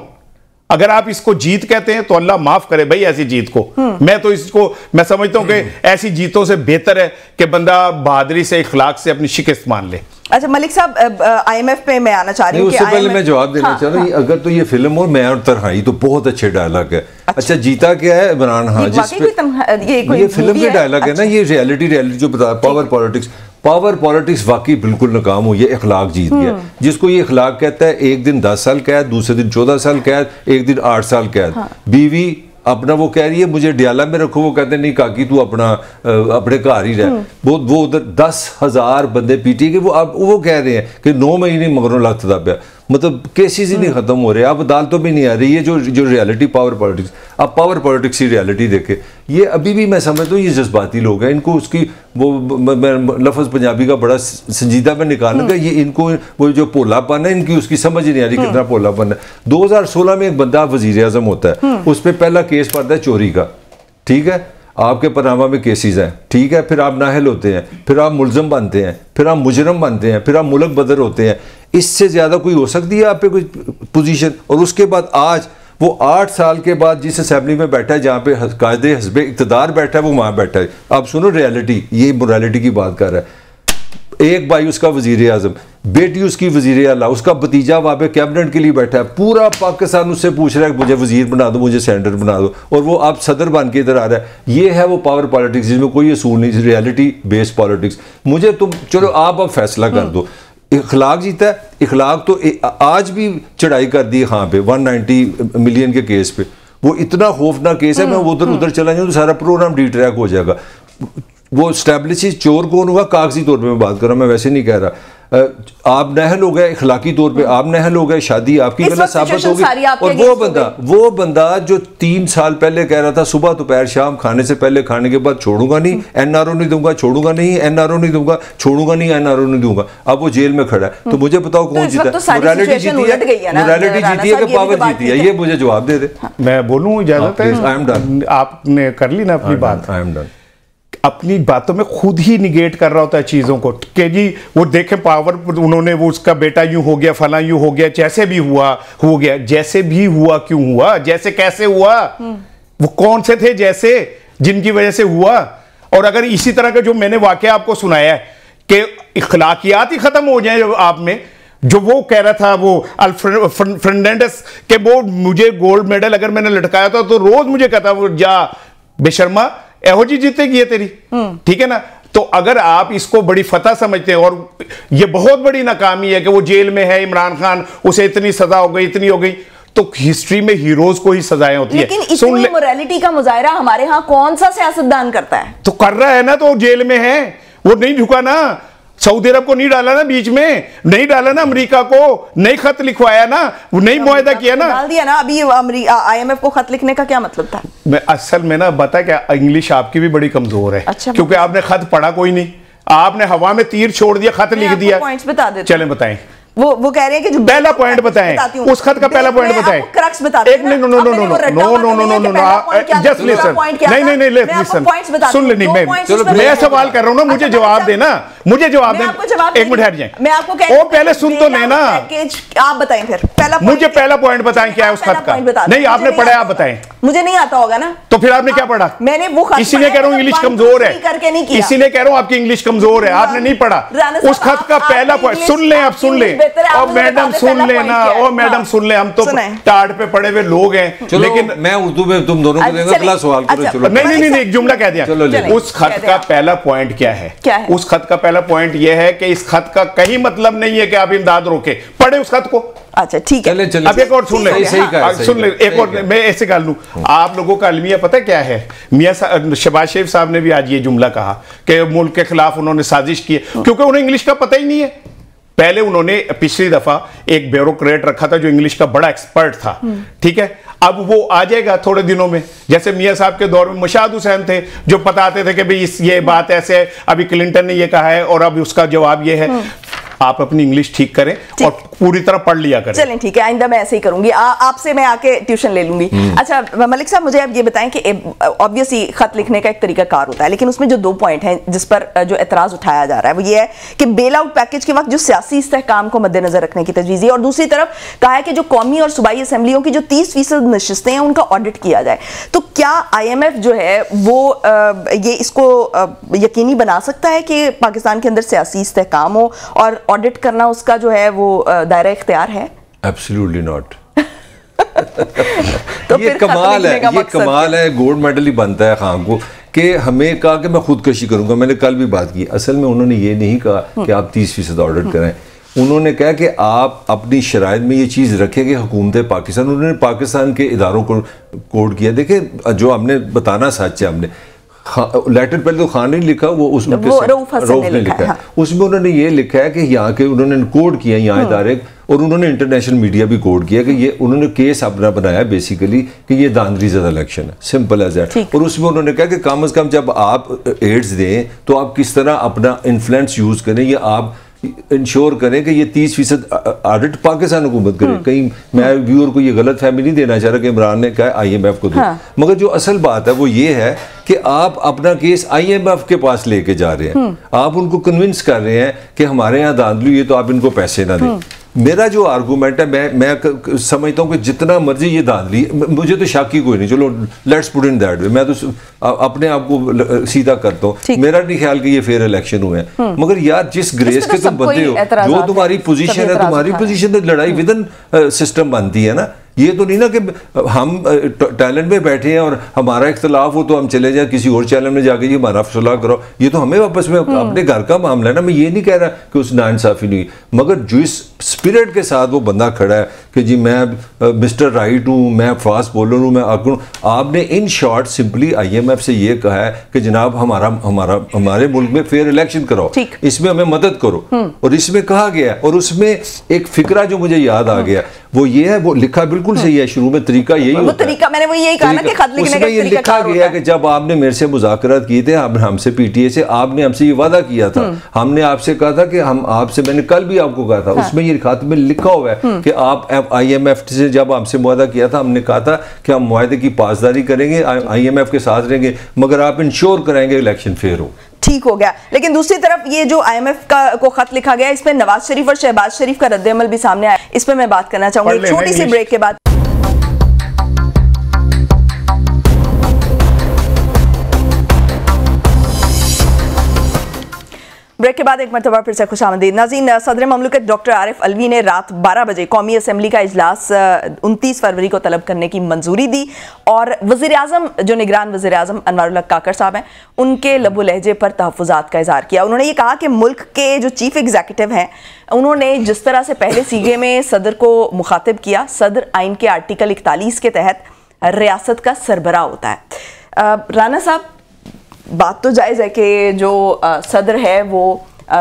अगर आप इसको जीत कहते हैं तो अल्लाह माफ करे भाई ऐसी जीत को मैं तो इसको मैं समझता हूँ कि ऐसी जीतों से बेहतर है कि बंदा बहादरी से इखलाक से अपनी शिकस्त मान ले अच्छा मलिक साहब आईएमएफ पे मैं आना चाह रही हूँ उससे पहले मैं जवाब देना हाँ, चाह रहा हूँ हाँ। अगर तो ये फिल्म और मैं और तरह तो बहुत अच्छे डायलॉग है अच्छा, अच्छा जीता क्या है इमरान खान हाँ, जिस पे ये, ये फिल्म के डायलॉग है ना अच्छा। ये रियलिटी रियलिटी जो बता पावर पॉलिटिक्स पावर पॉलिटिक्स वाकई बिल्कुल नाकाम हुई है इखलाक जीत गया जिसको ये इखलाक कहता है एक दिन दस साल कैद दूसरे दिन चौदह साल कैद एक दिन आठ साल कैद हाँ। बीवी अपना वो कह रही है मुझे डियाला में रखो वो कहते नहीं काकी तू अपना अपने घर ही रह हम्म। वो वो उधर दस हज़ार बंदे पीटी के वो अब वो कह रहे हैं कि नौ महीने मगरों लगता पे मतलब केसेस ही नहीं हम्म। ख़त्म हो रहे अब अदालतों में नहीं आ रही है जो जो रियलिटी पावर पॉलिटिक्स अब पावर पॉलिटिक्स ही रियलिटी देखे ये अभी भी मैं समझता हूँ ये जज्बाती लोग हैं इनको उसकी वो लफज पंजाबी का बड़ा संजीदा में निकालूंगा हम्म। ये इनको वो जो पोलापन है इनकी उसकी समझ नहीं आ रही हम्म। कितना पोलापन है 2016 में एक बंदा वजीर अजम होता है हम्म। उस पर पहला केस पड़ता है चोरी का ठीक है आपके पनामा में केसेस हैं ठीक है फिर आप नाहल होते हैं फिर आप मुलजम बनते हैं फिर आप मुजरम बनते हैं फिर आप मुलक बदर होते हैं इससे ज़्यादा कोई हो सकती है आप पे कोई पोजीशन और उसके बाद आज वो आठ साल के बाद जिस असम्बली में बैठा है जहाँ पे कायदे हसब इकतदार बैठा है वो वहाँ बैठा है आप सुनो रियलिटी ये मोरालिटी की बात कर रहा है एक भाई उसका वजीर अजम बेटी उसकी वजीर अला उसका भतीजा वहाँ पे कैबिनेट के लिए बैठा है पूरा पाकिस्तान उससे पूछ रहा है मुझे वजीर बना दो मुझे सेंटर बना दो और वो आप सदर बन के इधर आ रहा है ये है वो पावर पॉलिटिक्स जिसमें कोई असूल नहीं रियलिटी बेस्ड पॉलिटिक्स मुझे तुम चलो आप अब फैसला कर हम्म। दो इखलाक जीता है इखलाक तो आज भी चढ़ाई कर दी हाँ पे 190 मिलियन के केस पे वो इतना खौफनाक केस है मैं हम्म, उधर उधर हम्म। चला जाऊँ तो सारा प्रोग्राम डी ट्रैक हो जाएगा वो स्टैब्लिश चोर कौन हुआ कागजी तौर पर मैं बात कर रहा हूँ मैं वैसे नहीं कह रहा आप नहल हो गए इखलाकी तौर पे आप नहल हो गए शादी आपकी गलत साबित होगी और वो बंदा वो बंदा जो तीन साल पहले कह रहा था सुबह दोपहर शाम खाने से पहले खाने के बाद छोड़ूंगा नहीं एनआरओ नहीं दूंगा छोड़ूंगा नहीं एनआरओ नहीं दूंगा छोड़ूंगा नहीं एनआरओ नहीं दूंगा अब वो जेल में खड़ा है तो मुझे बताओ तो कौन जीता मोरालिटी तो जीती है मोरालिटी तो जीती है कि पावर जीती है ये मुझे जवाब दे दे मैं बोलूँ इजाजत हाँ, आपने कर ली ना अपनी बात आई एम डन अपनी बातों में खुद ही निगेट कर रहा होता है चीज़ों को कि जी वो देखें पावर उन्होंने वो उसका बेटा यूँ हो गया फला यूँ हो गया जैसे भी हुआ हो गया जैसे भी हुआ क्यों हुआ जैसे कैसे हुआ हम्म। वो कौन से थे जैसे जिनकी वजह से हुआ और अगर इसी तरह का जो मैंने वाक्य आपको सुनाया है कि इखलाकियात ही ख़त्म हो जाए आप में जो वो कह रहा था वो अल्फ्रेंडेंडस के वो मुझे गोल्ड मेडल अगर मैंने लटकाया था तो रोज़ मुझे कहता वो जा बेशर्मा ਇਹੋ ਜੀ ਜਿੱਤ ਗਈ ठीक है ना तो अगर आप इसको बड़ी फतह समझते हैं और ये बहुत बड़ी नाकामी है कि वो जेल में है इमरान खान उसे इतनी सजा हो गई इतनी हो गई तो हिस्ट्री में हीरोज को ही सजाएं होती लेकिन है लेकिन इतनी मोरालिटी का मुजाहरा हमारे यहाँ कौन सा सियासतदान करता है तो कर रहा है ना तो जेल में है वो नहीं झुका ना सऊदी अरब को नहीं डाला ना बीच में नहीं डाला ना अमेरिका को नहीं खत लिखवाया ना नहीं मुआदा किया ना डाल दिया ना अभी आईएमएफ को खत लिखने का क्या मतलब था मैं असल में ना बता क्या इंग्लिश आपकी भी बड़ी कमजोर है अच्छा क्योंकि आपने खत पढ़ा कोई नहीं आपने हवा में तीर छोड़ दिया खत लिख दिया चले बताएं वो वो कह रहे हैं कि जो पहला पॉइंट बताएं उस खत का पहला पॉइंट बताएं क्रक्स बताते एक no no no no no no no no no just listen नहीं नहीं नहीं लिसन सुन नहीं मैं मैं सवाल कर रहा हूं ना मुझे अच्छा, जवाब अच्छा। देना मुझे जवाब देना एक मिनट हट जाए मैं आपको कह वो पहले सुन तो लेना आप बताएं फिर पहला मुझे पहला पॉइंट बताएं क्या है उस खत का नहीं आपने पढ़ा आप बताएं मुझे नहीं आता होगा ना तो फिर आपने क्या हाँ, पढ़ा मैंने वो खत इसीलिए कह रहा हूँ इंग्लिश तो कमजोर है करके नहीं किया इसीलिए कह रहा हूँ आपकी इंग्लिश कमजोर है हाँ, आपने नहीं पढ़ा उस खत का पहला पॉइंट सुन ले आप सुन ले और तो मैडम सुन लेना और मैडम हाँ, सुन ले हम तो टाट पे पड़े हुए लोग हैं लेकिन मैं उर्दू में तुम दोनों को अच्छा, अगला सवाल करो अच्छा, नहीं नहीं नहीं एक अच्छा। जुमला कह दिया चलो उस खत का पहला पॉइंट क्या है उस खत का पहला पॉइंट यह है कि इस खत का कहीं मतलब नहीं है कि आप इमदाद रोके पढ़े उस खत को अच्छा ठीक है चले, चले, अब एक और सुन ले सही सुन ले एक और मैं ऐसे आप लोगों का अलमिया पता क्या है मियाँ शबाज शेफ साहब ने भी आज ये जुमला कहा कि मुल्क के खिलाफ उन्होंने साजिश की है हाँ। क्योंकि उन्हें इंग्लिश का पता ही नहीं है पहले उन्होंने पिछली दफा एक ब्यूरोक्रेट रखा था जो इंग्लिश का बड़ा एक्सपर्ट था हाँ। ठीक है अब वो आ जाएगा थोड़े दिनों में जैसे मियाँ साहब के दौर में मुशाद हुसैन थे जो बताते थे कि भाई ये हाँ। बात ऐसे है अभी क्लिंटन ने ये कहा है और अब उसका जवाब ये है आप अपनी इंग्लिश ठीक करें और पूरी तरह पढ़ लिया करें चलें ठीक है आइंदा मैं ऐसे ही करूंगी आपसे मैं आके ट्यूशन ले लूंगी हम्म। अच्छा मलिक साहब मुझे आप ये बताएं कि ऑब्वियसली खत लिखने का एक तरीका कार होता है लेकिन उसमें जो दो पॉइंट हैं जिस पर जो एतराज उठाया जा रहा है वो ये है कि बेल आउट पैकेज के वक्त जो सियासी इस्तेकाम को मद्देनजर रखने की तजवीज़ है और दूसरी तरफ कहा है कि जो कौमी और सूबाई असम्बलियों की जो तीस फीसद नशस्तें हैं उनका ऑडिट किया जाए तो क्या आईएमएफ जो है वो ये इसको यकीनी बना सकता है कि पाकिस्तान के अंदर सियासी इस्तेकाम हो और ऑडिट करना उसका जो है वो दायरा इख्तियार है एब्सोल्युटली नॉट तो ये कमाल है ये कमाल है गोल्ड मेडल ही बनता है खान को कि हमें कहा कि मैं खुदकशी करूंगा मैंने कल भी बात की असल में उन्होंने ये नहीं कहा कि आप तीस फीसद ऑर्डर हम्म। करें उन्होंने कहा कि आप अपनी शराय में ये चीज़ रखें कि हुकूमत पाकिस्तान उन्होंने पाकिस्तान के इदारों को कोड किया देखे जो हमने बताना सच है हमने लेटर पहले तो खान ने लिखा वो उसमें रऊफ ने, ने लिखा है हाँ। उसमें उन्होंने ये लिखा है कि यहाँ के उन्होंने कोड किया यहाँ हम्म। इदारे और उन्होंने इंटरनेशनल मीडिया भी कोड किया कि ये उन्होंने केस अपना बनाया बेसिकली कि ये दानदरी ज्यादा इलेक्शन है सिंपल एज एट और उसमें उन्होंने कहा कि कम अज कम जब आप एड्स दें तो आप किस तरह अपना इन्फ्लुएंस यूज करें या आप इंश्योर करें कि ये तीस फीसद ऑडिट पाकिस्तान हुकूमत करे हाँ। कहीं मैं व्यूअर हाँ। को ये गलत फहमी नहीं देना चाह रहा कि इमरान ने कहा आई एम एफ को हाँ। मगर जो असल बात है वो ये है कि आप अपना केस आई एम एफ के पास लेके जा रहे हैं हम्म। आप उनको कन्विंस कर रहे हैं कि हमारे यहाँ दादलू ये तो आप इनको पैसे ना दें हम्म। मेरा जो आर्गूमेंट है मैं मैं समझता हूँ कि जितना मर्जी ये धांधली मुझे तो शाकी कोई नहीं चलो let's put in that way मैं तो अपने आप को सीधा करता हूँ मेरा नहीं ख्याल कि ये फेयर इलेक्शन हुए हैं हम्म। मगर यार जिस ग्रेस तो के तुम बंदे हो जो तुम्हारी पोजीशन है तुम्हारी पोजीशन लड़ाई विद इन सिस्टम बनती है ना ये तो नहीं ना कि हम टैलेंट में बैठे हैं और हमारा इख्तलाफ हो तो हम चले जाए किसी और चैनल में जाके ये हमारा फसला करो ये तो हमें वापस में हम्म। अपने घर का मामला है ना मैं ये नहीं कह रहा कि उस ना इंसाफी नहीं मगर जिस स्पिरिट के साथ वो बंदा खड़ा है कि जी मैं मिस्टर राइट हूँ मैं फास्ट बॉलर हूँ मैं आकड़ आपने इन शॉर्ट सिंपली एफ से ये कहा है कि जनाब हमारा हमारा हमारे मुल्क में फेयर इलेक्शन कराओ इसमें हमें मदद करो हम्म। और इसमें कहा गया और उसमें एक फिक्रा जो मुझे याद आ हम्म। गया वो ये है वो लिखा बिल्कुल बिल्कुल सही है शुरू में तरीका यही वो तरीका मैंने वो यही कहा ना कि खत लिखने का तरीका लिखा गया कि जब आपने मेरे से मुजाकरात की थे आपने हमसे पीटीए से आपने हमसे ये वादा किया था हम्म। हमने आपसे कहा था कि हम आपसे मैंने कल भी आपको कहा था हाँ। उसमें ये खात में लिखा हुआ है हम्म। कि आप आईएमएफ से जब हमसे वादा किया था हमने कहा था कि हम माहे की पासदारी करेंगे आई के साथ रहेंगे मगर आप इंश्योर कराएंगे इलेक्शन फेयर हो ठीक हो गया लेकिन दूसरी तरफ ये जो आईएमएफ का को खत लिखा गया इसमें नवाज शरीफ और शहबाज शरीफ का रद्द भी सामने आया इस पर मैं बात करना चाहूंगी छोटी सी ब्रेक के बाद ब्रेक के बाद एक मरतबा फिर से खुश आमदी नाजीन सदर ममलकत डॉक्टर आरिफ अलवी ने रात बारह बजे कौमी असम्बली का अजलास उनतीस फरवरी को तलब करने की मंजूरी दी और वजीर अजम जो निगरान वज़ी अजम अनवर काकर साहब हैं उनके लबो लहजे पर तहफ़ात का इजहार किया उन्होंने ये कहा कि मुल्क के जो चीफ एग्जीक्यूटिव हैं उन्होंने जिस तरह से पहले सीगे में सदर को मुखातब किया सदर आइन के आर्टिकल इकतालीस के तहत रियासत का सरबरा होता है राना साहब बात तो जायज़ है कि जो सदर है वो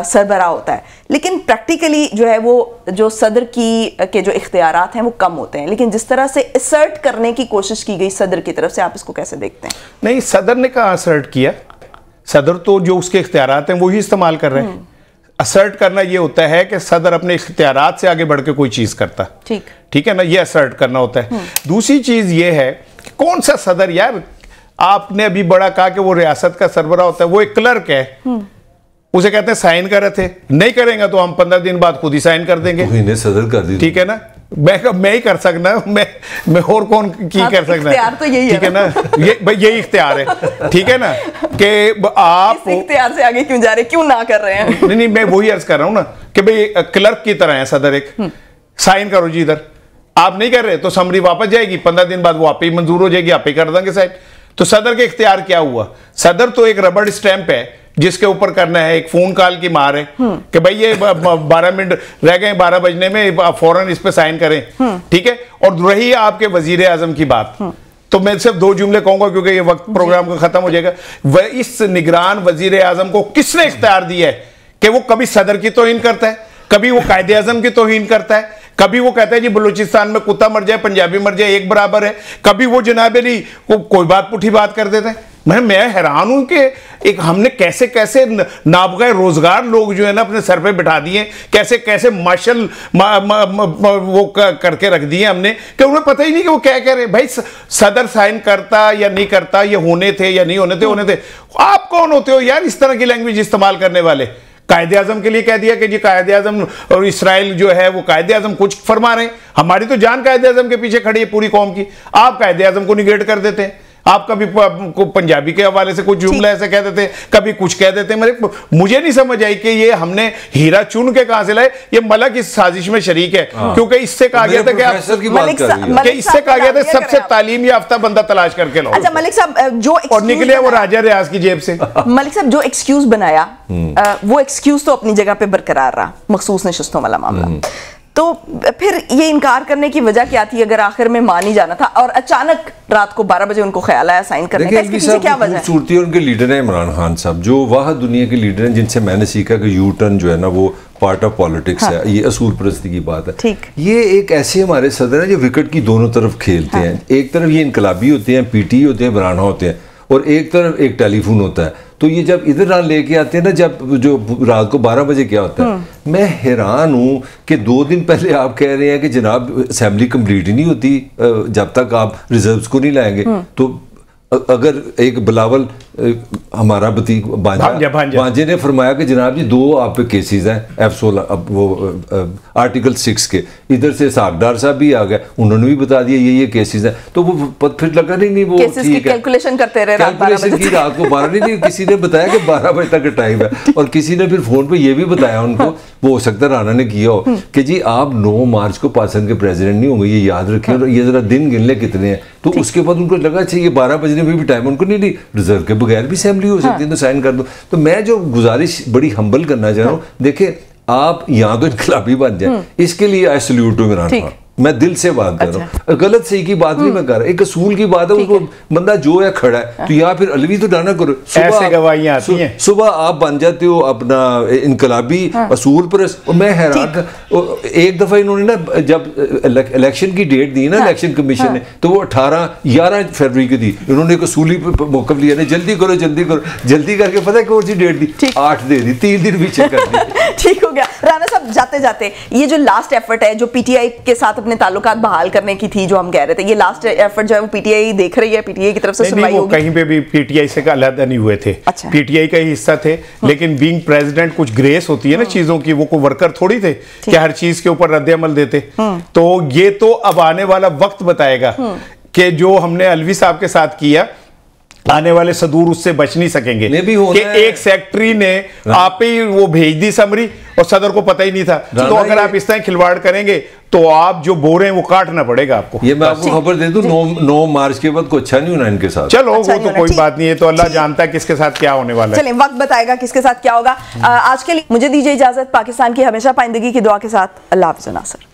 सरबरा होता है लेकिन प्रैक्टिकली जो है वो जो सदर की के जो इख्तियार हैं वो कम होते हैं लेकिन जिस तरह से असर्ट करने की कोशिश की गई सदर की तरफ से आप इसको कैसे देखते हैं नहीं सदर ने कहा असर्ट किया सदर तो जो उसके इख्तियार हैं वही इस्तेमाल कर रहे हैं असर्ट हम्म। करना ये होता है कि सदर अपने इख्तियार से आगे बढ़ के कोई चीज़ करता ठीक ठीक है ना ये असर्ट करना होता है हम्म। दूसरी चीज़ ये है कि कौन सा सदर यार आपने अभी बड़ा कहा कि वो रियासत का सरबरा होता है वो एक क्लर्क है हम्म। उसे कहते हैं साइन करे थे नहीं करेंगे तो हम पंद्रह दिन बाद खुद ही साइन कर देंगे सदर कर दी ठीक है ना मैं मैं ही कर सकना मैं मैं और कौन की हाँ, कर सकना तो यही ठीक है ना ये भाई यही इख्तियार है ठीक है ना कि आप इख्तियार से आगे क्यों जा रहे क्यों ना कर रहे हैं नहीं नहीं मैं वही अर्ज कर रहा हूँ ना कि भाई क्लर्क की तरह है सदर एक हम्म। साइन करो जी इधर आप नहीं कर रहे तो समरी वापस जाएगी पंद्रह दिन बाद वो आप ही मंजूर हो जाएगी आप ही कर देंगे साइड तो सदर के इख्तियार क्या हुआ सदर तो एक रबड़ स्टैंप है जिसके ऊपर करना है एक फोन कॉल की मार है हम्म। कि भाई ये बारह मिनट रह गए बारह बजने में फौरन इस पे साइन करें हम्म। ठीक है और रही आपके वजीर आजम की बात हम्म। तो मैं सिर्फ दो जुमले कहूंगा क्योंकि ये वक्त प्रोग्राम का खत्म हो जाएगा वह इस निगरान वजीर आजम को किसने इख्तियार दिया है कि वो कभी सदर की तोहिन करता है कभी वो कायदे आजम की तोहिन करता है कभी वो कहते हैं जी बलूचिस्तान में कुत्ता मर जाए पंजाबी मर जाए एक बराबर है कभी वो जनाब अली को कोई बात पुठी बात कर देते हैं मैं मैं हैरान हूं कि एक हमने कैसे कैसे नाबगा रोजगार लोग जो है ना अपने सर पे बिठा दिए कैसे कैसे मार्शल मा, मा, मा, मा, वो करके रख दिए हमने कि उन्हें पता ही नहीं कि वो क्या कह रहे भाई सदर साइन करता या नहीं करता ये होने थे या नहीं होने थे होने थे आप कौन होते हो यार इस तरह की लैंग्वेज इस्तेमाल करने वाले कायद आजम के लिए कह दिया कि जी कायद अजम और इसराइल जो है वो कायद अजम कुछ फरमा रहे हैं हमारी तो जान कायद अजम के पीछे खड़ी है पूरी कौम की आप कायद अजम को निगेट कर देते हैं आप कभी पंजाबी के हवाले से कुछ जुमला ऐसे कह देते कभी कुछ कह देते मेरे मुझे नहीं समझ आई कि ये हमने हीरा चुन के कहा से लाए ये मलक इस साजिश में शरीक है हाँ। क्योंकि इससे कहा गया था कि इससे कहा गया था सबसे तालीम याफ्ता बंदा तलाश करके लो अच्छा मलिक साहब जो और निकले वो राजा रियाज की जेब से मलिक साहब जो एक्सक्यूज बनाया हम्म। वो एक्सक्यूज तो अपनी जगह पे बरकरार रहा मखसूस नशस्तों वाला मामला हम्म। तो फिर ये इनकार करने की वजह क्या थी अगर आखिर में मान ही जाना था और अचानक रात को 12 बजे उनको ख्याल आया साइन करने का इसके पीछे क्या वजह है उनके लीडर हैं इमरान खान साहब जो वह दुनिया के लीडर हैं जिनसे मैंने सीखा कि यू टर्न जो है ना वो पार्ट ऑफ पॉलिटिक्स हाँ। है ये असूल परस्ती की बात है ठीक ये एक ऐसे हमारे सदर है जो विकेट की दोनों तरफ खेलते हाँ। हैं एक तरफ ये इनकलाबी होते हैं पीटी e होते हैं बराना होते हैं और एक तरफ एक टेलीफोन होता है तो ये जब इधर रान लेके आते हैं ना जब जो रात को 12 बजे क्या होता है हाँ। मैं हैरान हूँ कि दो दिन पहले आप कह रहे हैं कि जनाब असम्बली कम्प्लीट ही नहीं होती जब तक आप रिजर्व को नहीं लाएंगे हाँ। तो अगर एक बिलावल हमारा बतीक बाजे ने फरमाया कि जनाब जी दो आप पे केसेस हैं एफ सोलह अब वो आर्टिकल सिक्स के इधर से सागदार साहब भी आ गए उन्होंने भी बता दिया ये ये केसेस हैं तो वो फिर लगा नहीं नहीं वो कैलकुलेशन करते रहे कैलकुलेशन की रात को बारह नहीं, किसी ने बताया कि बारह बजे तक टाइम है और किसी ने फिर फोन पर यह भी बताया उनको वो हो सकता है राणा ने किया हो हम्म। कि जी आप नौ मार्च को पाकिस्तान के प्रेजिडेंट नहीं होंगे ये याद रखिए और ये जरा दिन गिन ले कितने हैं तो उसके बाद उनको लगा अच्छा ये बारह बजने में भी टाइम उनको नहीं नहीं रिजर्व के बगैर भी असम्बली हो सकती है हाँ। तो साइन कर दो तो मैं जो गुजारिश बड़ी हम्बल करना चाह रहा हूँ हाँ। देखिये आप यहाँ तो इनकलाबी बन जाए हम्म। इसके लिए I salute to Imran Khan मैं दिल से बात कर रहा हूँ अच्छा। गलत सही की बात नहीं हम्म। मैं कर रहा एक असूल की बात है उसको बंदा जो है खड़ा है तो हाँ। यहाँ फिर अलवी तो डाना करो सुबह सु, सुबह आप बन जाते हो अपना इनकलाबी हाँ। असूल पर और मैं हैरान एक दफा इन्होंने ना जब इलेक्शन की डेट दी ना हाँ। इलेक्शन कमीशन ने तो वो अठारह ग्यारह फरवरी की दी उन्होंने एक असूली मौका लिया ना जल्दी करो जल्दी करो जल्दी करके पता कौन सी डेट दी आठ दे दी तीन दिन पीछे ठीक हो गया राना साहब जाते जाते ये जो लास्ट एफर्ट है जो पीटीआई के साथ अपने ताल्लुक बहाल करने की थी जो हम कह रहे थे ये लास्ट एफर्ट जो है वो पीटीआई देख रही है पीटीआई की तरफ से सुनवाई होगी कहीं पे भी पीटीआई से अलहदा नहीं हुए थे अच्छा। पीटीआई का ही हिस्सा थे हाँ। लेकिन बीइंग प्रेसिडेंट कुछ ग्रेस होती है ना हाँ। चीजों की वो को वर्कर थोड़ी थे कि हर चीज के ऊपर रद्द अमल देते हाँ। तो ये तो अब आने वाला वक्त बताएगा कि जो हमने अलवी साहब के साथ किया आने वाले सदूर उससे बच नहीं सकेंगे कि एक सेक्रेटरी ने आप ही वो भेज दी समरी और सदर को पता ही नहीं था तो अगर आप इस तरह खिलवाड़ करेंगे तो आप जो बोरे हैं वो काटना पड़ेगा आपको ये मैं आपको खबर दे दू नौ नौ मार्च के बाद कुछ अच्छा नहीं होना इनके साथ चलो अच्छा वो तो कोई बात नहीं है तो अल्लाह जानता है किसके साथ क्या होने वाला है चलें वक्त बताएगा किसके साथ क्या होगा आज के लिए मुझे दीजिए इजाजत पाकिस्तान की हमेशा पाइंदगी की दुआ के साथ अल्लाह हाफिज सर